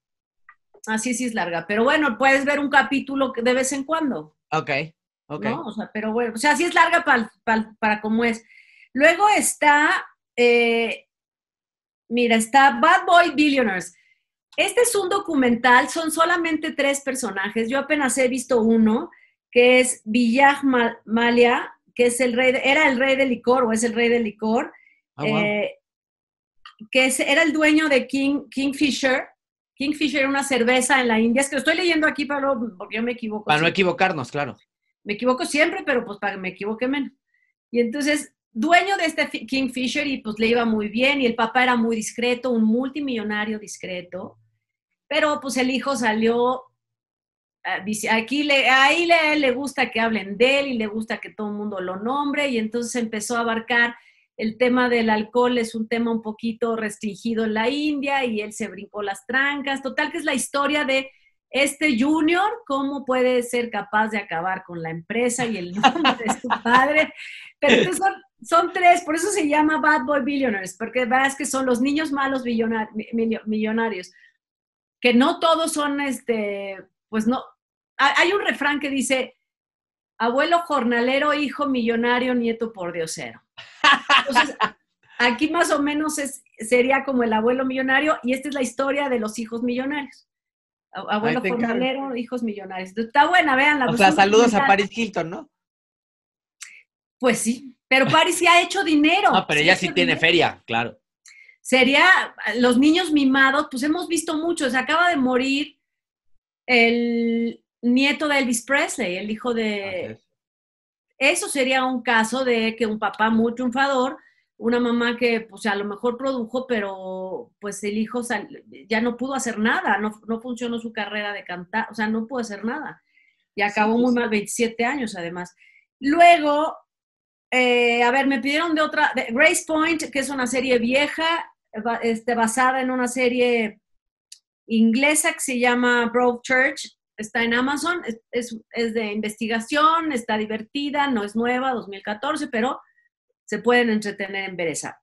Así sí es larga, pero bueno, puedes ver un capítulo de vez en cuando. Ok, ok. ¿no? O sea, pero bueno, o sea, sí es larga para como es. Luego está, eh, mira, está Bad Boy Billionaires. Este es un documental, son solamente tres personajes, yo apenas he visto uno que es Villag Malia, que es el rey, era el rey del licor o es el rey del licor, ah, eh, que era el dueño de King, Kingfisher. Kingfisher era una cerveza en la India. Es que lo estoy leyendo aquí, Pablo, porque yo me equivoco. Para no equivocarnos, claro. Me equivoco siempre, pero pues para que me equivoque menos. Y entonces, dueño de este Fisher y pues le iba muy bien y el papá era muy discreto, un multimillonario discreto. Pero pues el hijo salió Ah, dice, aquí le, ahí le, le, gusta que hablen de él y le gusta que todo el mundo lo nombre, y entonces empezó a abarcar el tema del alcohol, es un tema un poquito restringido en la India, y él se brincó las trancas, total que es la historia de este junior, cómo puede ser capaz de acabar con la empresa y el nombre de su padre, pero entonces son, tres, por eso se llama Bad Boy Billionaires, porque es que son los niños malos millonarios, que no todos son, este, pues no, hay un refrán que dice, abuelo jornalero, hijo millonario, nieto por diosero. Entonces, aquí más o menos es, sería como el abuelo millonario y esta es la historia de los hijos millonarios. Abuelo jornalero, hijos millonarios. Está buena, la... O sea, saludos a Paris Hilton, ¿no? Pues sí, pero Paris sí ha hecho dinero. Ah, pero ella sí tiene feria, claro. Sería los niños mimados, pues hemos visto muchos. se acaba de morir el, nieto de Elvis Presley, el hijo de... Eso sería un caso de que un papá muy triunfador, una mamá que pues a lo mejor produjo, pero pues el hijo ya no pudo hacer nada, no, funcionó su carrera de cantar, o sea, no pudo hacer nada. Y acabó muy mal, 27 años además. Luego, eh, a ver, me pidieron de otra, de Grace Point, que es una serie vieja, este, basada en una serie inglesa que se llama Broke Church... Está en Amazon, es, de investigación, está divertida, no es nueva, 2014, pero se pueden entretener en ver esa.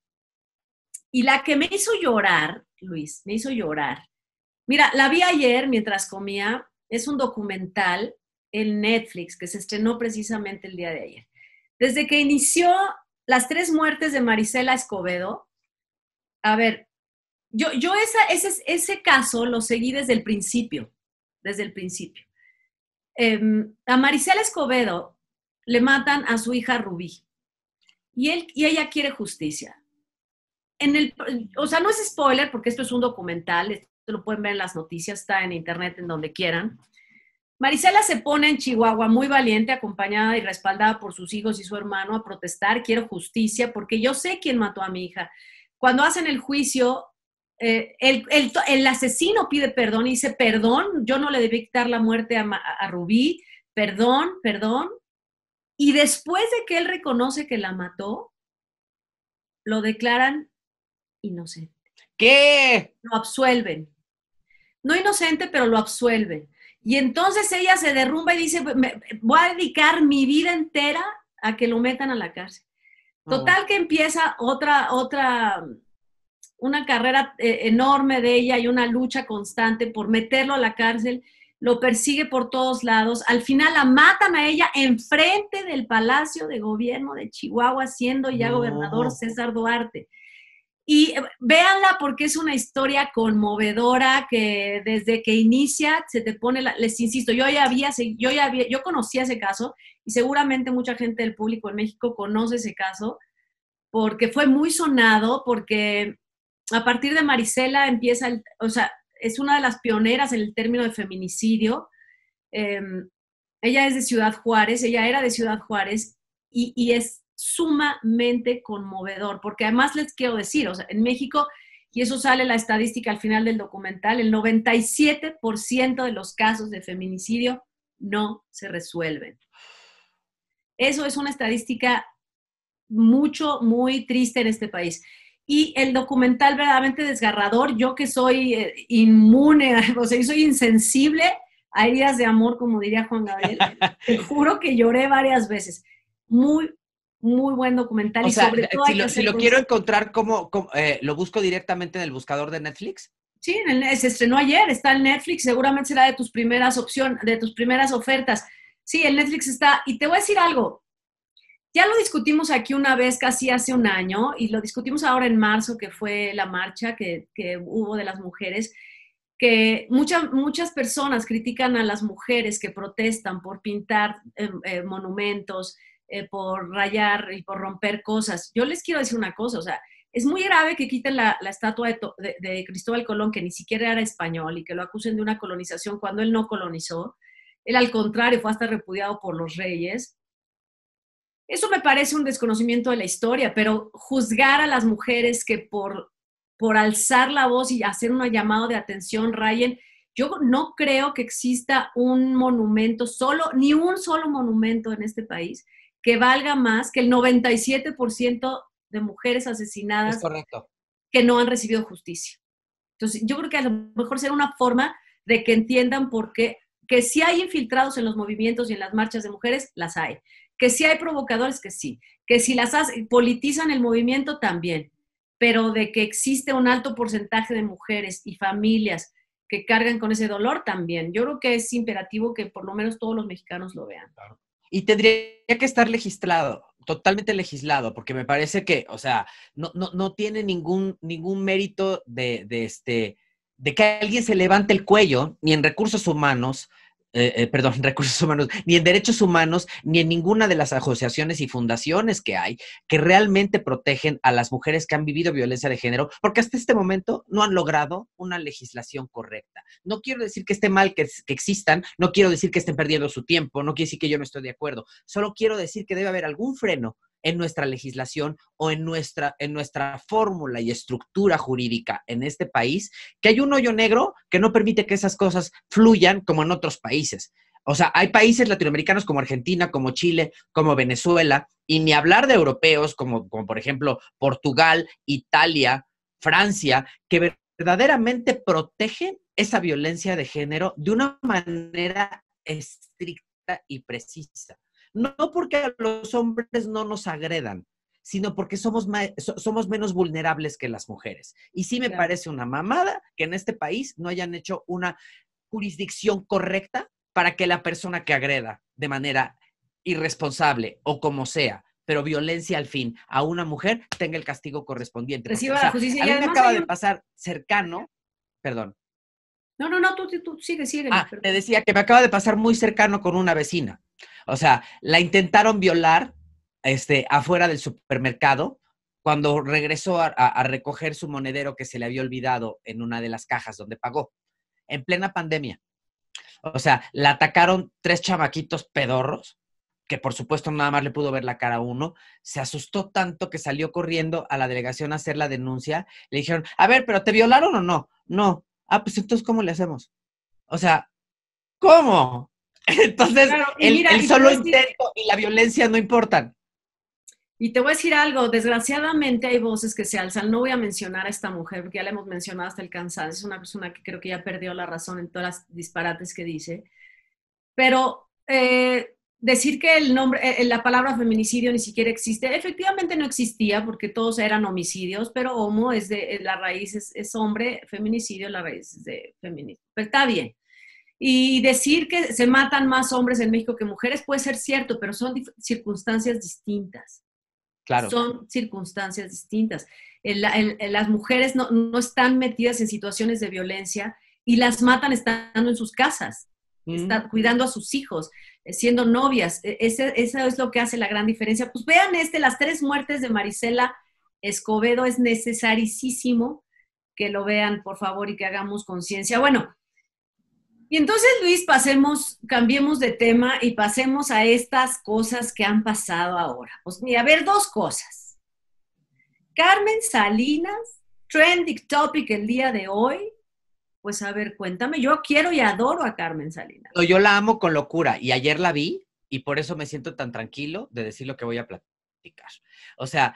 Y la que me hizo llorar, Luis, me hizo llorar. Mira, la vi ayer mientras comía, es un documental en Netflix que se estrenó precisamente el día de ayer. Desde que inició las tres muertes de Marisela Escobedo, a ver, yo, yo esa, ese, ese caso lo seguí desde el principio desde el principio. Em, a Maricela Escobedo le matan a su hija Rubí y, ella quiere justicia. o sea, no es spoiler porque esto es un documental, esto lo pueden ver en las noticias, está en internet, en donde quieran. Marisela se pone en Chihuahua muy valiente, acompañada y respaldada por sus hijos y su hermano a protestar, quiero justicia porque yo sé quién mató a mi hija. Cuando hacen el juicio, eh, el, el, asesino pide perdón y dice, perdón, yo no le debí quitar la muerte a, Rubí, perdón, perdón. Y después de que él reconoce que la mató, lo declaran inocente. ¿Qué? Lo absuelven. No inocente, pero lo absuelven. Y entonces ella se derrumba y dice, voy a dedicar mi vida entera a que lo metan a la cárcel. Total que empieza otra, otra una carrera eh, enorme de ella y una lucha constante por meterlo a la cárcel, lo persigue por todos lados, al final la matan a ella enfrente del Palacio de Gobierno de Chihuahua, siendo ya gobernador César Duarte. Y eh, véanla porque es una historia conmovedora que desde que inicia se te pone, les insisto, yo ya había, yo ya había, yo conocía ese caso y seguramente mucha gente del público en México conoce ese caso porque fue muy sonado, porque a partir de Marisela empieza, o sea, es una de las pioneras en el término de feminicidio. Em, ella es de Ciudad Juárez, ella era de Ciudad Juárez y, es sumamente conmovedor, porque además les quiero decir, o sea, en México, y eso sale la estadística al final del documental, el 97% de los casos de feminicidio no se resuelven. Eso es una estadística mucho, muy triste en este país. Y el documental verdaderamente desgarrador, yo que soy eh, inmune, o sea, yo soy insensible a heridas de amor, como diría Juan Gabriel, te juro que lloré varias veces. Muy, muy buen documental. y sobre todo si, lo, quiero encontrar, ¿cómo, eh, ¿lo busco directamente en el buscador de Netflix? Sí, se estrenó ayer, está en Netflix, seguramente será de tus primeras opciones, de tus primeras ofertas. Sí, el Netflix está. Y te voy a decir algo, ya lo discutimos aquí una vez, casi hace un año, y lo discutimos ahora en marzo, que fue la marcha que, hubo de las mujeres, que muchas muchas personas critican a las mujeres que protestan por pintar eh, eh, monumentos, eh, por rayar y por romper cosas. Yo les quiero decir una cosa, o sea, es muy grave que quiten la, estatua de, de, Cristóbal Colón, que ni siquiera era español, y que lo acusen de una colonización cuando él no colonizó. Él al contrario fue hasta repudiado por los reyes. Eso me parece un desconocimiento de la historia, pero juzgar a las mujeres que por, alzar la voz y hacer un llamado de atención, Ryan, yo no creo que exista un monumento solo, ni un solo monumento en este país que valga más que el 97% de mujeres asesinadas que no han recibido justicia. Entonces, yo creo que a lo mejor será una forma de que entiendan por qué, que si hay infiltrados en los movimientos y en las marchas de mujeres, las hay. Que si hay provocadores, que sí. Que si las politizan el movimiento también. Pero de que existe un alto porcentaje de mujeres y familias que cargan con ese dolor también. Yo creo que es imperativo que por lo menos todos los mexicanos lo vean. Y tendría que estar legislado, totalmente legislado, porque me parece que, o sea, no, tiene ningún, ningún mérito de, este, de que alguien se levante el cuello, ni en recursos humanos, eh, eh, perdón, recursos humanos, ni en derechos humanos, ni en ninguna de las asociaciones y fundaciones que hay que realmente protegen a las mujeres que han vivido violencia de género, porque hasta este momento no han logrado una legislación correcta. No quiero decir que esté mal que, que existan, no quiero decir que estén perdiendo su tiempo, no quiere decir que yo no estoy de acuerdo, solo quiero decir que debe haber algún freno en nuestra legislación o en nuestra, en nuestra fórmula y estructura jurídica en este país, que hay un hoyo negro que no permite que esas cosas fluyan como en otros países. O sea, hay países latinoamericanos como Argentina, como Chile, como Venezuela, y ni hablar de europeos como, como por ejemplo Portugal, Italia, Francia, que verdaderamente protegen esa violencia de género de una manera estricta y precisa no porque los hombres no nos agredan, sino porque somos, somos menos vulnerables que las mujeres. Y sí me parece una mamada que en este país no hayan hecho una jurisdicción correcta para que la persona que agreda de manera irresponsable o como sea, pero violencia al fin, a una mujer tenga el castigo correspondiente. me acaba de pasar cercano, perdón. No, no, no, tú, tú sigue, sigue. Ah, decía que me acaba de pasar muy cercano con una vecina o sea, la intentaron violar este, afuera del supermercado cuando regresó a, recoger su monedero que se le había olvidado en una de las cajas donde pagó, en plena pandemia. O sea, la atacaron tres chamaquitos pedorros, que por supuesto nada más le pudo ver la cara a uno, se asustó tanto que salió corriendo a la delegación a hacer la denuncia, le dijeron, a ver, pero ¿te violaron o no? No. Ah, pues entonces, ¿cómo le hacemos? O sea, ¿cómo? Entonces, el, solo intento y la violencia no importan. Y te voy a decir algo, desgraciadamente hay voces que se alzan, no voy a mencionar a esta mujer, porque ya la hemos mencionado hasta el cansancio, es una persona que creo que ya perdió la razón en todas las disparates que dice, pero eh, decir que el nombre, eh, eh, la palabra feminicidio ni siquiera existe, efectivamente no existía porque todos eran homicidios, pero homo es de, la raíz es, hombre, feminicidio la raíz es de feminismo, pero está bien. Y decir que se matan más hombres en México que mujeres puede ser cierto, pero son circunstancias distintas. Claro. Son circunstancias distintas. las mujeres no, están metidas en situaciones de violencia y las matan estando en sus casas, mm. cuidando a sus hijos, eh, siendo novias. E-, ese, eso es lo que hace la gran diferencia. Pues vean este, las tres muertes de Marisela Escobedo es necesarísimo que lo vean, por favor, y que hagamos conciencia. Bueno, y entonces, Luis, pasemos, cambiemos de tema y pasemos a estas cosas que han pasado ahora. Pues mira, a ver, dos cosas. Carmen Salinas, trending topic el día de hoy. Pues a ver, cuéntame, yo quiero y adoro a Carmen Salinas. Yo la amo con locura y ayer la vi y por eso me siento tan tranquilo de decir lo que voy a platicar. O sea,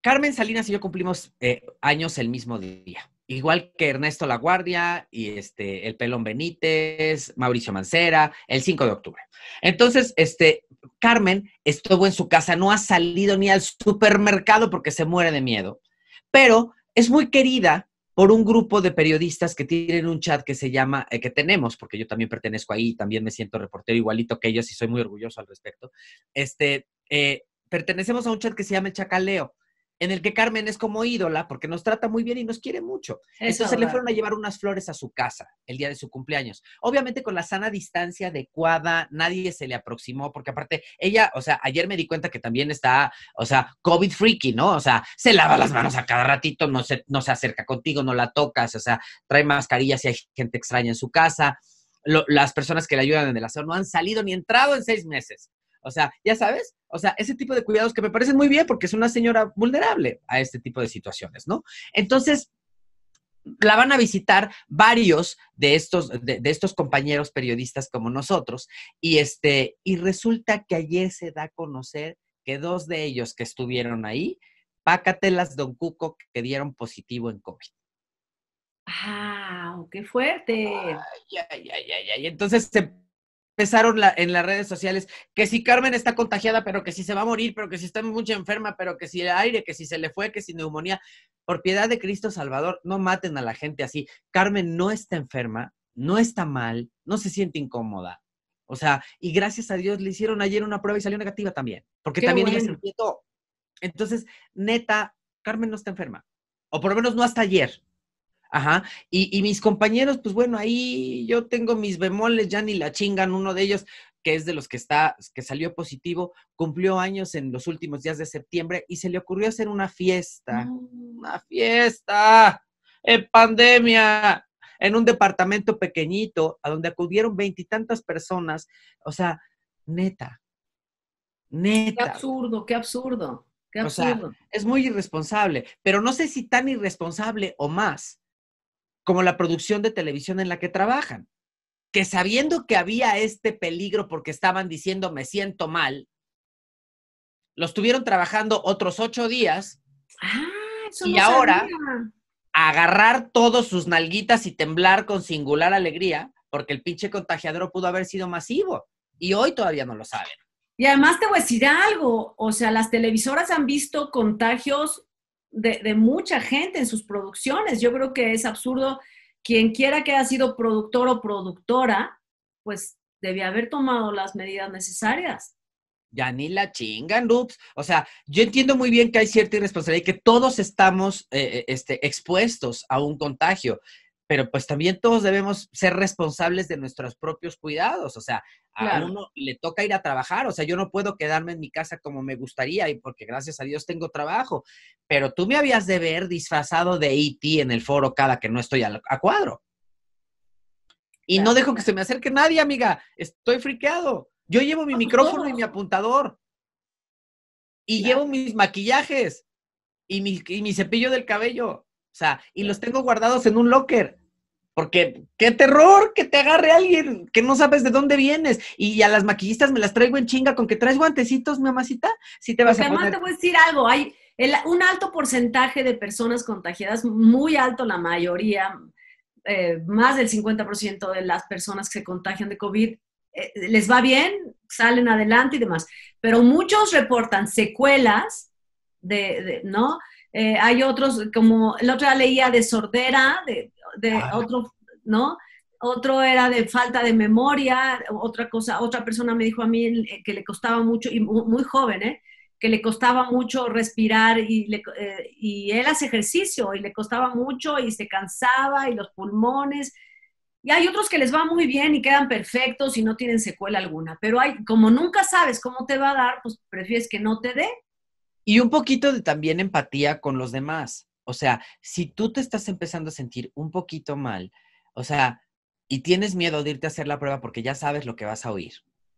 Carmen Salinas y yo cumplimos eh, años el mismo día igual que Ernesto Laguardia y este, el Pelón Benítez, Mauricio Mancera, el 5 de octubre. Entonces, este, Carmen estuvo en su casa, no ha salido ni al supermercado porque se muere de miedo, pero es muy querida por un grupo de periodistas que tienen un chat que se llama, eh, que tenemos, porque yo también pertenezco ahí, también me siento reportero igualito que ellos y soy muy orgulloso al respecto, este, eh, pertenecemos a un chat que se llama el Chacaleo en el que Carmen es como ídola porque nos trata muy bien y nos quiere mucho. Eso, Entonces le fueron a llevar unas flores a su casa el día de su cumpleaños. Obviamente con la sana distancia adecuada, nadie se le aproximó porque aparte ella, o sea, ayer me di cuenta que también está, o sea, COVID freaky, ¿no? O sea, se lava las manos a cada ratito, no se, no se acerca contigo, no la tocas, o sea, trae mascarillas si hay gente extraña en su casa. las personas que le ayudan en el aseo no han salido ni entrado en seis meses. O sea, ya sabes, o sea, ese tipo de cuidados que me parecen muy bien porque es una señora vulnerable a este tipo de situaciones, ¿no? Entonces, la van a visitar varios de estos, de, estos compañeros periodistas como nosotros. Y, este, y resulta que ayer se da a conocer que dos de ellos que estuvieron ahí, Pácatelas Don Cuco, que dieron positivo en COVID. ¡Ah! ¡Qué fuerte! Ay, ay, ay, ay, ay. Entonces se em, empezaron en las redes sociales que si Carmen está contagiada, pero que si se va a morir, pero que si está muy enferma, pero que si el aire, que si se le fue, que si neumonía. Por piedad de Cristo Salvador, no maten a la gente así. Carmen no está enferma, no está mal, no se siente incómoda. O sea, y gracias a Dios le hicieron ayer una prueba y salió negativa también, porque también ella se Entonces, neta, Carmen no está enferma, o por lo menos no hasta ayer. Ajá. Y, mis compañeros, pues bueno, ahí yo tengo mis bemoles, ya ni la chingan. Uno de ellos, que es de los que está, que salió positivo, cumplió años en los últimos días de septiembre y se le ocurrió hacer una fiesta. Una fiesta en pandemia, en un departamento pequeñito, a donde acudieron veintitantas personas. O sea, neta. Neta. Qué absurdo, qué absurdo. Qué absurdo. es muy irresponsable, pero no sé si tan irresponsable o más como la producción de televisión en la que trabajan, que sabiendo que había este peligro porque estaban diciendo me siento mal, los tuvieron trabajando otros ocho días ah, y ahora agarrar todos sus nalguitas y temblar con singular alegría porque el pinche contagiador pudo haber sido masivo y hoy todavía no lo saben. Y además te voy a decir algo, o sea, las televisoras han visto contagios de, mucha gente en sus producciones. Yo creo que es absurdo. Quien quiera que haya sido productor o productora, pues debía haber tomado las medidas necesarias. Ya ni la chingan, Loops. O sea, yo entiendo muy bien que hay cierta irresponsabilidad y que todos estamos eh, eh, este, expuestos a un contagio pero pues también todos debemos ser responsables de nuestros propios cuidados, o sea, a uno le toca ir a trabajar, o sea, yo no puedo quedarme en mi casa como me gustaría y porque gracias a Dios tengo trabajo, pero tú me habías de ver disfrazado de IT e en el foro cada que no estoy a, cuadro. Y no dejo que se me acerque nadie, amiga, estoy friqueado. Yo llevo mi micrófono y mi apuntador. Y llevo mis maquillajes y y mi cepillo del cabello. O sea, y los tengo guardados en un locker. Porque qué terror que te agarre alguien que no sabes de dónde vienes. Y a las maquillistas me las traigo en chinga con que traes guantecitos, mamacita. Si te vas a poner... te voy a decir algo, hay un alto porcentaje de personas contagiadas, muy alto la mayoría, eh, más del 50% de las personas que se contagian de COVID eh, les va bien, salen adelante y demás. Pero muchos reportan secuelas de, ¿no? Eh, hay otros, como la otra leía de sordera, de, Ah. otro, ¿no? Otro era de falta de memoria, otra cosa, otra persona me dijo a mí eh, que le costaba mucho, y muy joven, ¿eh? que le costaba mucho respirar eh, y, él hace ejercicio y le costaba mucho y se cansaba y los pulmones. Y hay otros que les va muy bien y quedan perfectos y no tienen secuela alguna. Pero hay, como nunca sabes cómo te va a dar, pues prefieres que no te dé. Y un poquito de también empatía con los demás. O sea, si tú te estás empezando a sentir un poquito mal, o sea, y tienes miedo de irte a hacer la prueba porque ya sabes lo que vas a oír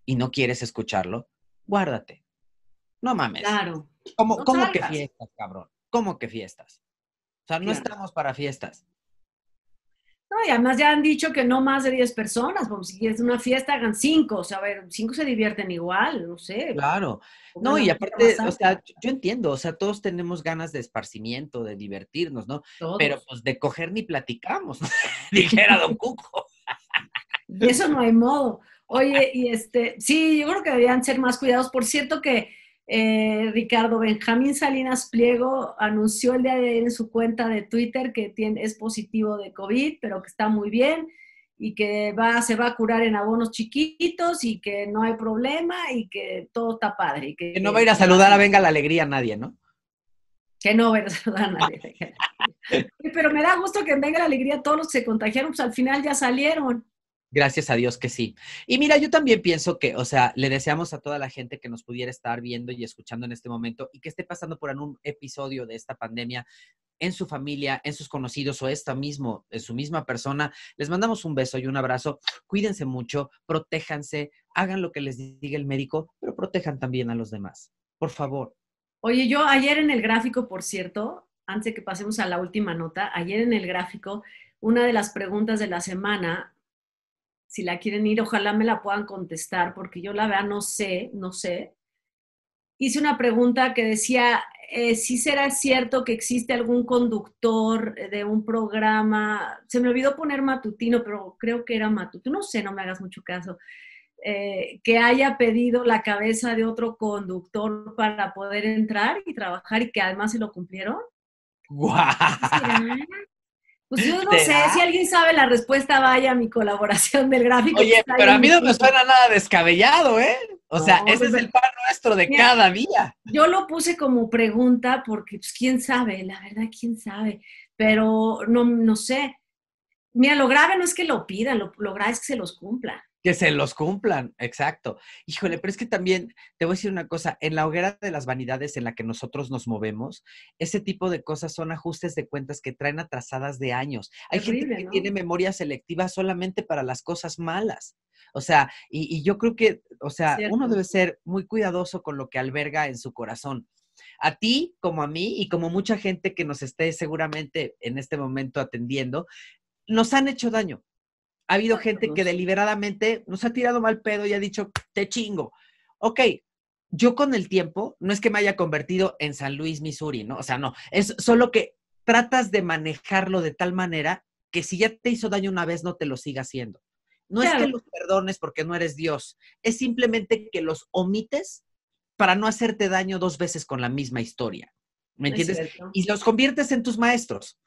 y no quieres escucharlo, guárdate. No mames. Claro. ¿Cómo, que fiestas, cabrón? ¿Cómo que fiestas? O sea, no estamos para fiestas y además ya han dicho que no más de 10 personas, como si es una fiesta hagan 5, o sea, a ver, 5 se divierten igual, no sé. Claro. No, y aparte, o sea, yo entiendo, o sea, todos tenemos ganas de esparcimiento, de divertirnos, ¿no? Todos. Pero pues de coger ni platicamos, dijera Don Cuco. y eso no hay modo. Oye, y este, sí, yo creo que deberían ser más cuidados. Por cierto que eh, Ricardo Benjamín Salinas Pliego anunció el día de ayer en su cuenta de Twitter que tiene, es positivo de COVID, pero que está muy bien y que va, se va a curar en abonos chiquitos y que no hay problema y que todo está padre. Y que, no va a ir a saludar a Venga la Alegría a nadie, ¿no? Que no va a ir a saludar a nadie. pero me da gusto que Venga la Alegría todos los que se contagiaron, pues al final ya salieron. Gracias a Dios que sí. Y mira, yo también pienso que, o sea, le deseamos a toda la gente que nos pudiera estar viendo y escuchando en este momento y que esté pasando por algún episodio de esta pandemia en su familia, en sus conocidos o esta mismo, en su misma persona. Les mandamos un beso y un abrazo. Cuídense mucho, protéjanse, hagan lo que les diga el médico, pero protejan también a los demás. Por favor. Oye, yo ayer en el gráfico, por cierto, antes de que pasemos a la última nota, ayer en el gráfico, una de las preguntas de la semana si la quieren ir, ojalá me la puedan contestar, porque yo la verdad no sé, no sé. Hice una pregunta que decía, eh, si será cierto que existe algún conductor de un programa, se me olvidó poner matutino, pero creo que era matutino, no sé, no me hagas mucho caso, eh, que haya pedido la cabeza de otro conductor para poder entrar y trabajar y que además se lo cumplieron. Pues yo no sé, si alguien sabe la respuesta, vaya mi colaboración del gráfico. Oye, pero a mí no me suena nada descabellado, ¿eh? O sea, ese es pues, el pan nuestro de cada día. Yo lo puse como pregunta porque, pues, quién sabe, la verdad, quién sabe. Pero no, no sé. Mira, lo grave no es que lo pida, lo, lo grave es que se los cumpla. Que se los cumplan, exacto. Híjole, pero es que también te voy a decir una cosa, en la hoguera de las vanidades en la que nosotros nos movemos, ese tipo de cosas son ajustes de cuentas que traen atrasadas de años. Hay gente que tiene memoria selectiva solamente para las cosas malas. O sea, y, yo creo que, o sea, uno debe ser muy cuidadoso con lo que alberga en su corazón. A ti, como a mí, y como mucha gente que nos esté seguramente en este momento atendiendo, nos han hecho daño ha habido gente que deliberadamente nos ha tirado mal pedo y ha dicho, te chingo. Ok, yo con el tiempo, no es que me haya convertido en San Luis, Missouri, ¿no? O sea, no, es solo que tratas de manejarlo de tal manera que si ya te hizo daño una vez, no te lo siga haciendo. No es que los perdones porque no eres Dios, es simplemente que los omites para no hacerte daño dos veces con la misma historia. ¿Me entiendes? Y los conviertes en tus maestros.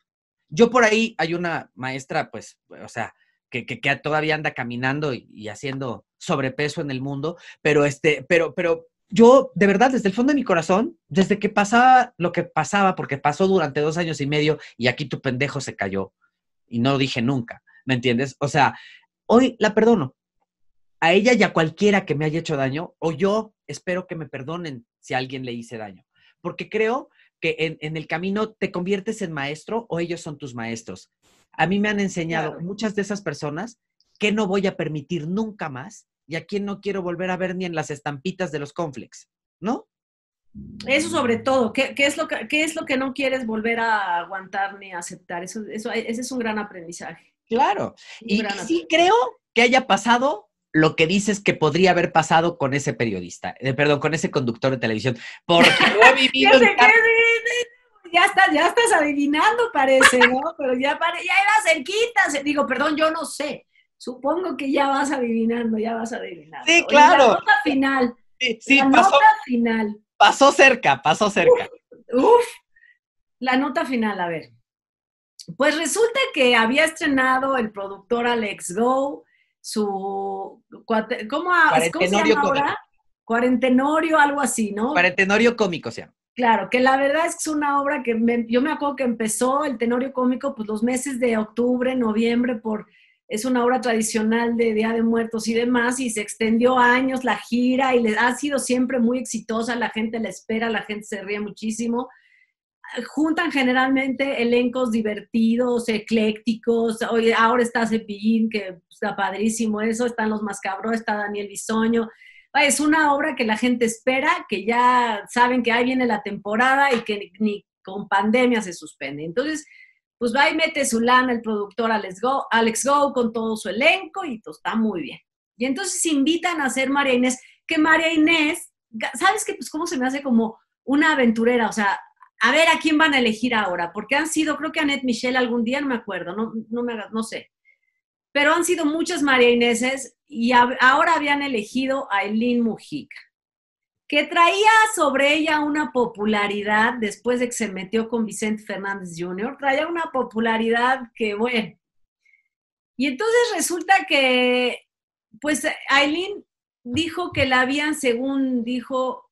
Yo por ahí hay una maestra, pues, o sea, que, que, todavía anda caminando y, haciendo sobrepeso en el mundo, pero este, pero, pero yo, de verdad, desde el fondo de mi corazón, desde que pasaba lo que pasaba, porque pasó durante dos años y medio y aquí tu pendejo se cayó y no lo dije nunca, ¿me entiendes? O sea, hoy la perdono. A ella y a cualquiera que me haya hecho daño, o yo espero que me perdonen si alguien le hice daño, porque creo que en, en el camino te conviertes en maestro o ellos son tus maestros. A mí me han enseñado muchas de esas personas que no voy a permitir nunca más y a quien no quiero volver a ver ni en las estampitas de los conflictos, ¿no? Eso sobre todo, ¿qué, es, lo que, es lo que no quieres volver a aguantar ni aceptar? Eso, ese es un gran aprendizaje. Claro, y, sí creo que haya pasado lo que dices que podría haber pasado con ese periodista, eh, perdón, con ese conductor de televisión, porque he vivido ya estás, ya estás adivinando, parece, ¿no? Pero ya, era ya era cerquita. Digo, perdón, yo no sé. Supongo que ya vas adivinando, ya vas adivinando. Sí, claro. la nota final. Sí, la nota final. Pasó cerca, pasó cerca. Uf, la nota final, a ver. Pues resulta que había estrenado el productor Alex Go, su. ¿Cómo, ¿cómo se llama ahora? Cuarentenorio, algo así, ¿no? Cuarentenorio cómico se llama. Claro, que la verdad es que es una obra que yo me acuerdo que empezó el Tenorio Cómico pues los meses de octubre, noviembre, por es una obra tradicional de Día de Muertos y demás, y se extendió años la gira y ha sido siempre muy exitosa, la gente la espera, la gente se ríe muchísimo. Juntan generalmente elencos divertidos, eclécticos, hoy, ahora está Cepillín, que está padrísimo eso, están los Mascabros, está Daniel Bisoño, es una obra que la gente espera, que ya saben que ahí viene la temporada y que ni con pandemia se suspende. Entonces, pues va y mete su lana el productor Alex Go, Alex Go con todo su elenco y todo está muy bien. Y entonces invitan a ser María Inés, que María Inés, ¿sabes qué? Pues cómo se me hace como una aventurera, o sea, a ver a quién van a elegir ahora, porque han sido, creo que Annette Michelle algún día, no me acuerdo, no, no, me, no sé, pero han sido muchas María y ahora habían elegido a Eileen Mujica, que traía sobre ella una popularidad después de que se metió con Vicente Fernández Jr., traía una popularidad que, bueno. Y entonces resulta que, pues, Eileen dijo que la habían, según dijo,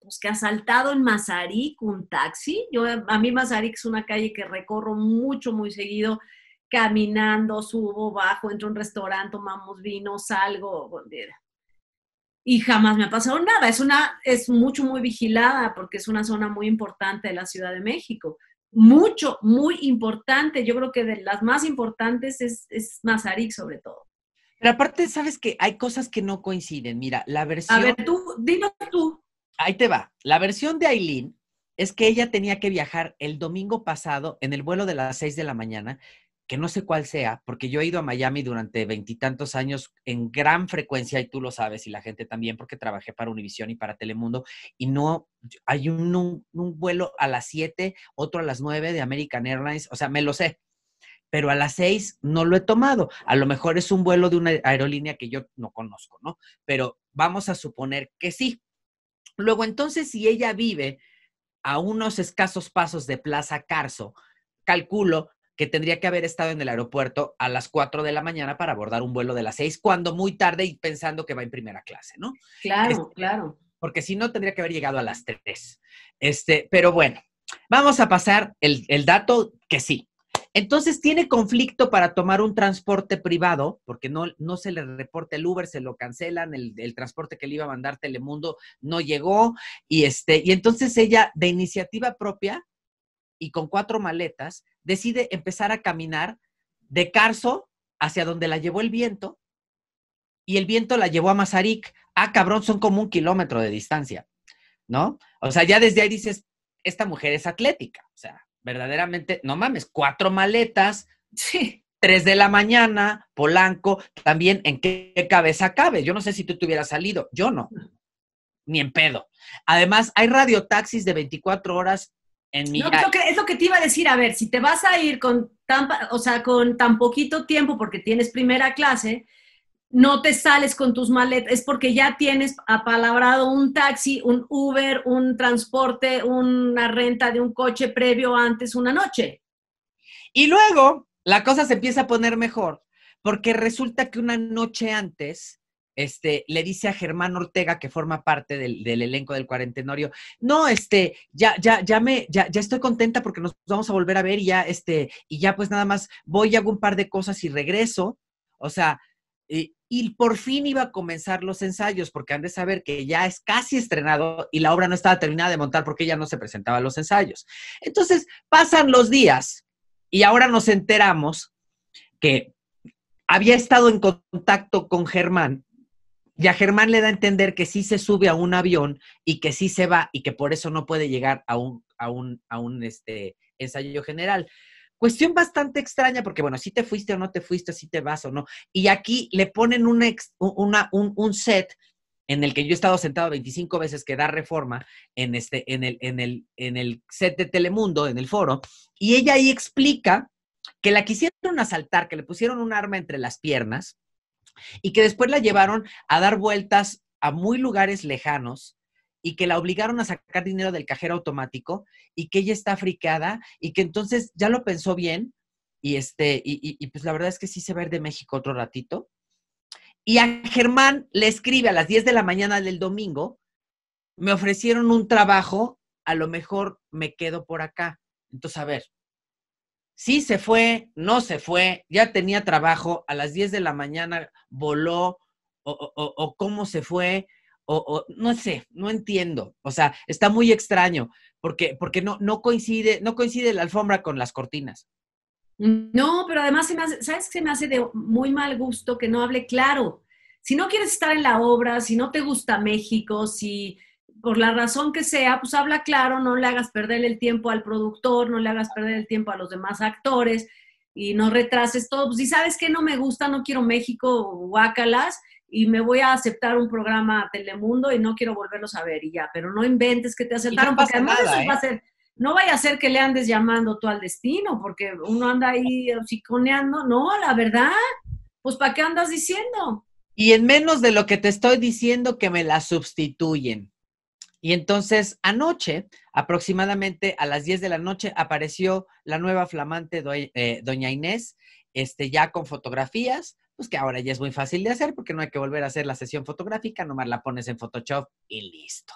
pues que asaltado en Mazarik un taxi. Yo, a mí Mazarik es una calle que recorro mucho, muy seguido caminando, subo, bajo, entro a un restaurante, tomamos vino, salgo. Y jamás me ha pasado nada. Es, una, es mucho, muy vigilada porque es una zona muy importante de la Ciudad de México. Mucho, muy importante. Yo creo que de las más importantes es, es Mazarik sobre todo. Pero aparte, sabes que hay cosas que no coinciden. Mira, la versión... A ver, tú, dilo tú. Ahí te va. La versión de Aileen es que ella tenía que viajar el domingo pasado en el vuelo de las 6 de la mañana que no sé cuál sea, porque yo he ido a Miami durante veintitantos años en gran frecuencia, y tú lo sabes, y la gente también, porque trabajé para Univision y para Telemundo, y no, hay un, vuelo a las siete, otro a las nueve de American Airlines, o sea, me lo sé, pero a las seis no lo he tomado. A lo mejor es un vuelo de una aerolínea que yo no conozco, ¿no? Pero vamos a suponer que sí. Luego, entonces, si ella vive a unos escasos pasos de Plaza Carso, calculo que tendría que haber estado en el aeropuerto a las 4 de la mañana para abordar un vuelo de las 6, cuando muy tarde y pensando que va en primera clase, ¿no? Claro, claro. Porque si no, tendría que haber llegado a las 3. Este, pero bueno, vamos a pasar el, dato que sí. Entonces tiene conflicto para tomar un transporte privado, porque no, no se le reporta el Uber, se lo cancelan, el, transporte que le iba a mandar Telemundo no llegó, y este, y entonces ella, de iniciativa propia, y con cuatro maletas, decide empezar a caminar de Carso hacia donde la llevó el viento y el viento la llevó a Mazarik. Ah, cabrón, son como un kilómetro de distancia, ¿no? O sea, ya desde ahí dices, esta mujer es atlética, o sea, verdaderamente, no mames, cuatro maletas, sí. de la mañana, Polanco, también en qué cabeza cabe. Yo no sé si tú te hubieras salido, yo no, ni en pedo. Además, hay radiotaxis de 24 horas no, que, es lo que te iba a decir, a ver, si te vas a ir con tan, o sea, con tan poquito tiempo porque tienes primera clase, no te sales con tus maletas, es porque ya tienes apalabrado un taxi, un Uber, un transporte, una renta de un coche previo antes una noche. Y luego la cosa se empieza a poner mejor, porque resulta que una noche antes este, le dice a Germán Ortega, que forma parte del, elenco del cuarentenorio, no, este, ya, ya, ya me, ya, ya estoy contenta porque nos vamos a volver a ver y ya, este, y ya pues nada más voy y hago un par de cosas y regreso. O sea, eh, y, por fin iba a comenzar los ensayos, porque han de saber que ya es casi estrenado y la obra no estaba terminada de montar porque ya no se presentaba los ensayos. Entonces, pasan los días y ahora nos enteramos que había estado en contacto con Germán y a Germán le da a entender que sí se sube a un avión y que sí se va y que por eso no puede llegar a un, un, a un este, ensayo general. Cuestión bastante extraña porque, bueno, si te fuiste o no te fuiste, si te vas o no. Y aquí le ponen un, un set en el que yo he estado sentado 25 veces que da reforma en, este, en, el, en, el, en el set de Telemundo, en el foro, y ella ahí explica que la quisieron asaltar, que le pusieron un arma entre las piernas, y que después la llevaron a dar vueltas a muy lugares lejanos y que la obligaron a sacar dinero del cajero automático y que ella está fricada y que entonces ya lo pensó bien y este y, pues la verdad es que sí se va a ir de México otro ratito. Y a Germán le escribe a las 10 de la mañana del domingo, me ofrecieron un trabajo, a lo mejor me quedo por acá. Entonces, a ver, Sí se fue, no se fue, ya tenía trabajo, a las 10 de la mañana voló o, cómo se fue, o, no sé, no entiendo. O sea, está muy extraño porque, porque no, no, coincide, no coincide la alfombra con las cortinas. No, pero además, se ¿sabes que se me hace de muy mal gusto que no hable claro? Si no quieres estar en la obra, si no te gusta México, si por la razón que sea, pues habla claro, no le hagas perder el tiempo al productor, no le hagas perder el tiempo a los demás actores y no retrases todo. Pues, si sabes que no me gusta, no quiero México, guácalas, y me voy a aceptar un programa Telemundo y no quiero volverlos a ver y ya, pero no inventes que te aceptaron, no porque ¿eh? no vaya a ser que le andes llamando tú al destino, porque uno anda ahí psiconeando. no, la verdad, pues ¿para qué andas diciendo? Y en menos de lo que te estoy diciendo que me la sustituyen. Y entonces anoche, aproximadamente a las 10 de la noche, apareció la nueva flamante eh, doña Inés, este, ya con fotografías, pues que ahora ya es muy fácil de hacer porque no hay que volver a hacer la sesión fotográfica, nomás la pones en Photoshop y listo.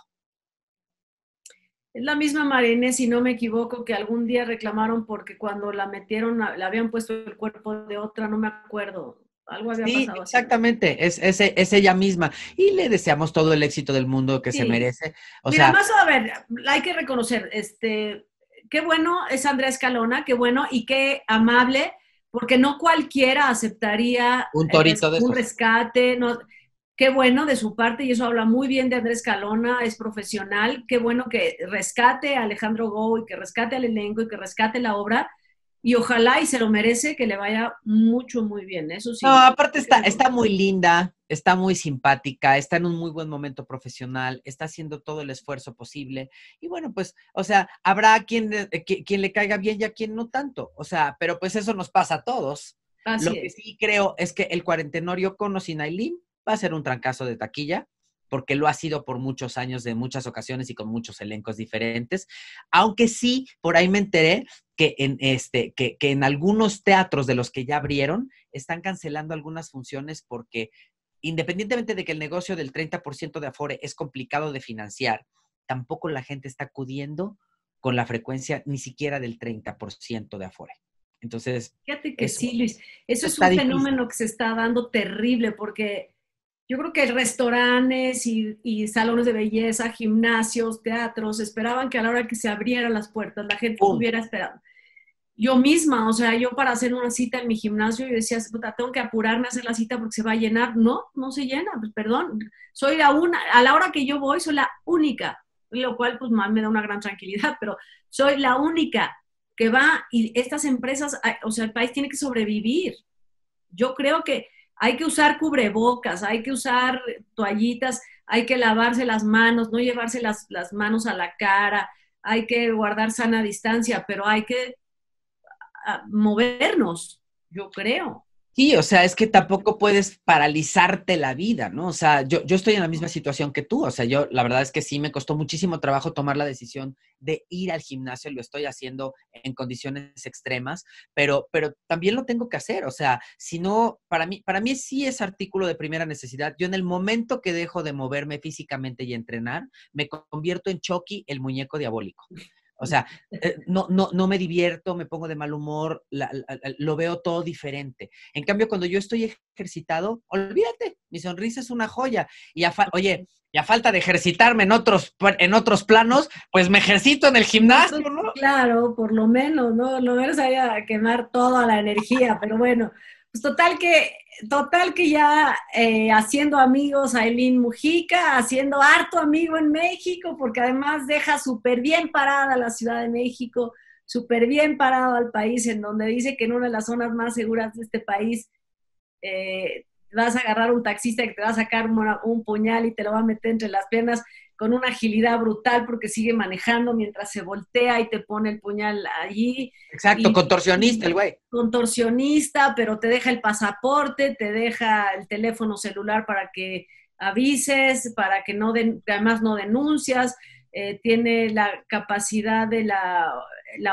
Es la misma María si no me equivoco, que algún día reclamaron porque cuando la metieron, la habían puesto el cuerpo de otra, no me acuerdo. Algo exactamente, Es, ella misma. Y le deseamos todo el éxito del mundo que se merece. Mira, más a ver, hay que reconocer, este, qué bueno es Andrés Calona, qué bueno y qué amable, porque no cualquiera aceptaría un, eh, rescate, no, qué bueno de su parte, y eso habla muy bien de Andrés Calona, es profesional, qué bueno que rescate a Alejandro Go y que rescate al elenco y que rescate la obra y ojalá y se lo merece que le vaya mucho, muy bien. ¿eh? Eso sí. No, aparte está, está muy linda, está muy simpática, está en un muy buen momento profesional, está haciendo todo el esfuerzo posible. Y bueno, pues, o sea, habrá quien, eh, quien le caiga bien y a quien no tanto. O sea, pero pues eso nos pasa a todos. lo que sí creo es que el cuarentenorio con o sin va a ser un trancazo de taquilla porque lo ha sido por muchos años, de muchas ocasiones y con muchos elencos diferentes. Aunque sí, por ahí me enteré que en, este, que, en algunos teatros de los que ya abrieron están cancelando algunas funciones porque independientemente de que el negocio del 30% de Afore es complicado de financiar, tampoco la gente está acudiendo con la frecuencia ni siquiera del 30% de Afore. Entonces. Fíjate que sí, Luis. Eso es un fenómeno que se está dando terrible porque yo creo que restaurantes y, salones de belleza, gimnasios, teatros, esperaban que a la hora que se abrieran las puertas la gente estuviera hubiera yo misma, o sea, yo para hacer una cita en mi gimnasio, yo decía, tengo que apurarme a hacer la cita porque se va a llenar. No, no se llena, pues perdón, soy la una, a la hora que yo voy soy la única, lo cual pues más me da una gran tranquilidad, pero soy la única que va y estas empresas, ah, o sea, el país tiene que sobrevivir. Yo creo que hay que usar cubrebocas, hay que usar toallitas, hay que lavarse las manos, no llevarse las, las manos a la cara, hay que guardar sana distancia, pero hay que movernos, yo creo. Sí, o sea, es que tampoco puedes paralizarte la vida, ¿no? O sea, yo, estoy en la misma situación que tú, o sea, yo la verdad es que sí me costó muchísimo trabajo tomar la decisión de ir al gimnasio, lo estoy haciendo en condiciones extremas, pero, pero también lo tengo que hacer, o sea, si no, para mí, para mí sí es artículo de primera necesidad, yo en el momento que dejo de moverme físicamente y entrenar, me convierto en Chucky, el muñeco diabólico. O sea, eh, no, no, no me divierto, me pongo de mal humor, lo veo todo diferente. En cambio, cuando yo estoy ejercitado, olvídate, mi sonrisa es una joya. Y a oye, y a falta de ejercitarme en otros, en otros planos, pues me ejercito en el gimnasio, ¿no? Claro, por lo menos, ¿no? Lo menos había quemar toda la energía, pero bueno, pues total que, total que ya eh, haciendo amigos a Elin Mujica, haciendo harto amigo en México, porque además deja súper bien parada la Ciudad de México, súper bien parado al país, en donde dice que en una de las zonas más seguras de este país eh, vas a agarrar un taxista que te va a sacar un puñal y te lo va a meter entre las piernas con una agilidad brutal porque sigue manejando mientras se voltea y te pone el puñal allí. Exacto, contorsionista el güey. Contorsionista, pero te deja el pasaporte, te deja el teléfono celular para que avises, para que no den, además no denuncias, eh, tiene la capacidad de la,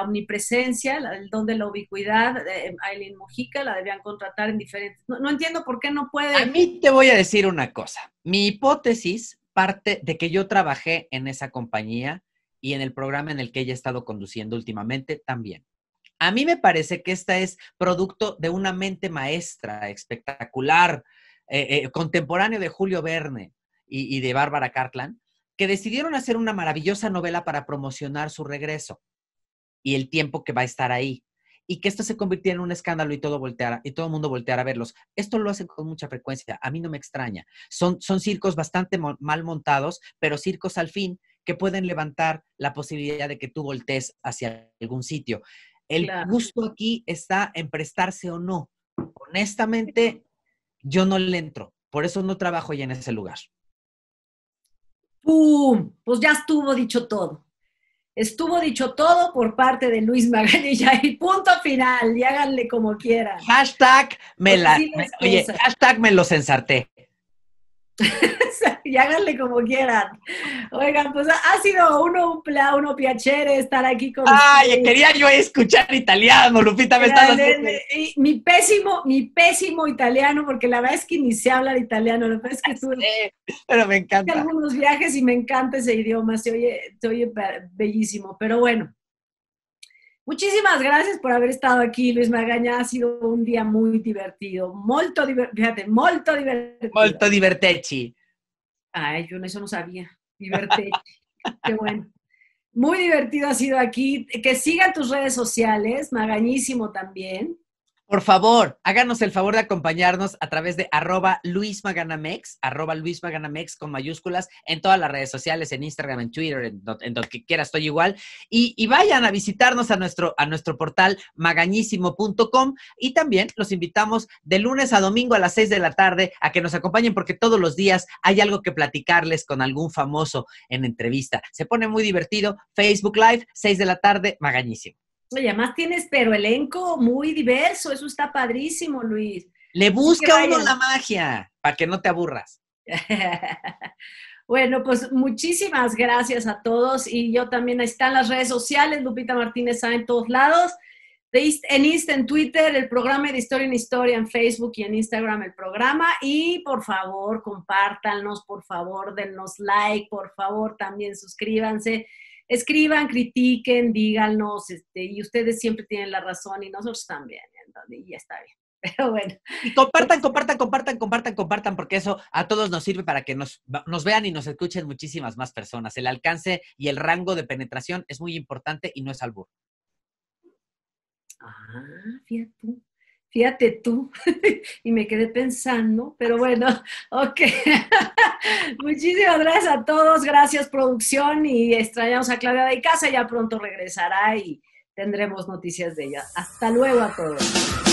omnipresencia, el don de la ubicuidad, eh, Aileen Mojica, la debían contratar en diferentes... No, no entiendo por qué no puede... A mí te voy a decir una cosa, mi hipótesis parte de que yo trabajé en esa compañía y en el programa en el que ella ha estado conduciendo últimamente también. A mí me parece que esta es producto de una mente maestra espectacular, contemporánea eh, eh, contemporáneo de Julio Verne y, y de Bárbara Cartland, que decidieron hacer una maravillosa novela para promocionar su regreso y el tiempo que va a estar ahí y que esto se convirtiera en un escándalo y todo volteara y todo el mundo volteara a verlos. Esto lo hacen con mucha frecuencia, a mí no me extraña. Son, son circos bastante mal montados, pero circos al fin que pueden levantar la posibilidad de que tú voltees hacia algún sitio. El gusto aquí está en prestarse o no. Honestamente, yo no le entro, por eso no trabajo ya en ese lugar. ¡Pum! Pues ya estuvo dicho todo. Estuvo dicho todo por parte de Luis Magaña y punto final, y háganle como quieran. Hashtag hashtag me los ensarté. y háganle como quieran. Oigan, pues ha sido uno un pla, uno piacere estar aquí con Ay, quería yo escuchar italiano, Lupita, me estás Mi pésimo, mi pésimo italiano, porque la verdad es que ni sé hablar italiano, la verdad es que pero me encanta. Algunos viajes y me encanta ese idioma, oye, se oye bellísimo, pero bueno. Muchísimas gracias por haber estado aquí, Luis Magaña. Ha sido un día muy divertido. Molto divertido. Fíjate, molto divertido. Molto divertechi. Ay, yo eso no sabía. Divertechi. Qué bueno. Muy divertido ha sido aquí. Que sigan tus redes sociales, Magañísimo también. Por favor, háganos el favor de acompañarnos a través de arroba luismaganamex, arroba luismaganamex con mayúsculas en todas las redes sociales, en Instagram, en Twitter, en, donde quiera estoy igual. Y, vayan a visitarnos a nuestro, a nuestro portal magañísimo.com y también los invitamos de lunes a domingo a las 6 de la tarde a que nos acompañen porque todos los días hay algo que platicarles con algún famoso en entrevista. Se pone muy divertido. Facebook Live, 6 de la tarde, magañísimo. Oye, además tienes, pero elenco muy diverso, eso está padrísimo, Luis. Le busca uno la magia, para que no te aburras. bueno, pues muchísimas gracias a todos y yo también, ahí están las redes sociales, Lupita Martínez está en todos lados, en Insta, en Twitter, el programa de Historia en Historia, en Facebook y en Instagram el programa. Y por favor, compártanos, por favor, denos like, por favor, también suscríbanse escriban, critiquen, díganos, este, y ustedes siempre tienen la razón y nosotros también, ¿eh? y ya está bien. Pero bueno. compartan, compartan, compartan, compartan, compartan, porque eso a todos nos sirve para que nos, nos, vean y nos escuchen muchísimas más personas. El alcance y el rango de penetración es muy importante y no es albur. Ah, fíjate. Fíjate tú, y me quedé pensando, pero bueno, ok. Muchísimas gracias a todos, gracias producción y extrañamos a Claudia de casa, ya pronto regresará y tendremos noticias de ella. Hasta luego a todos.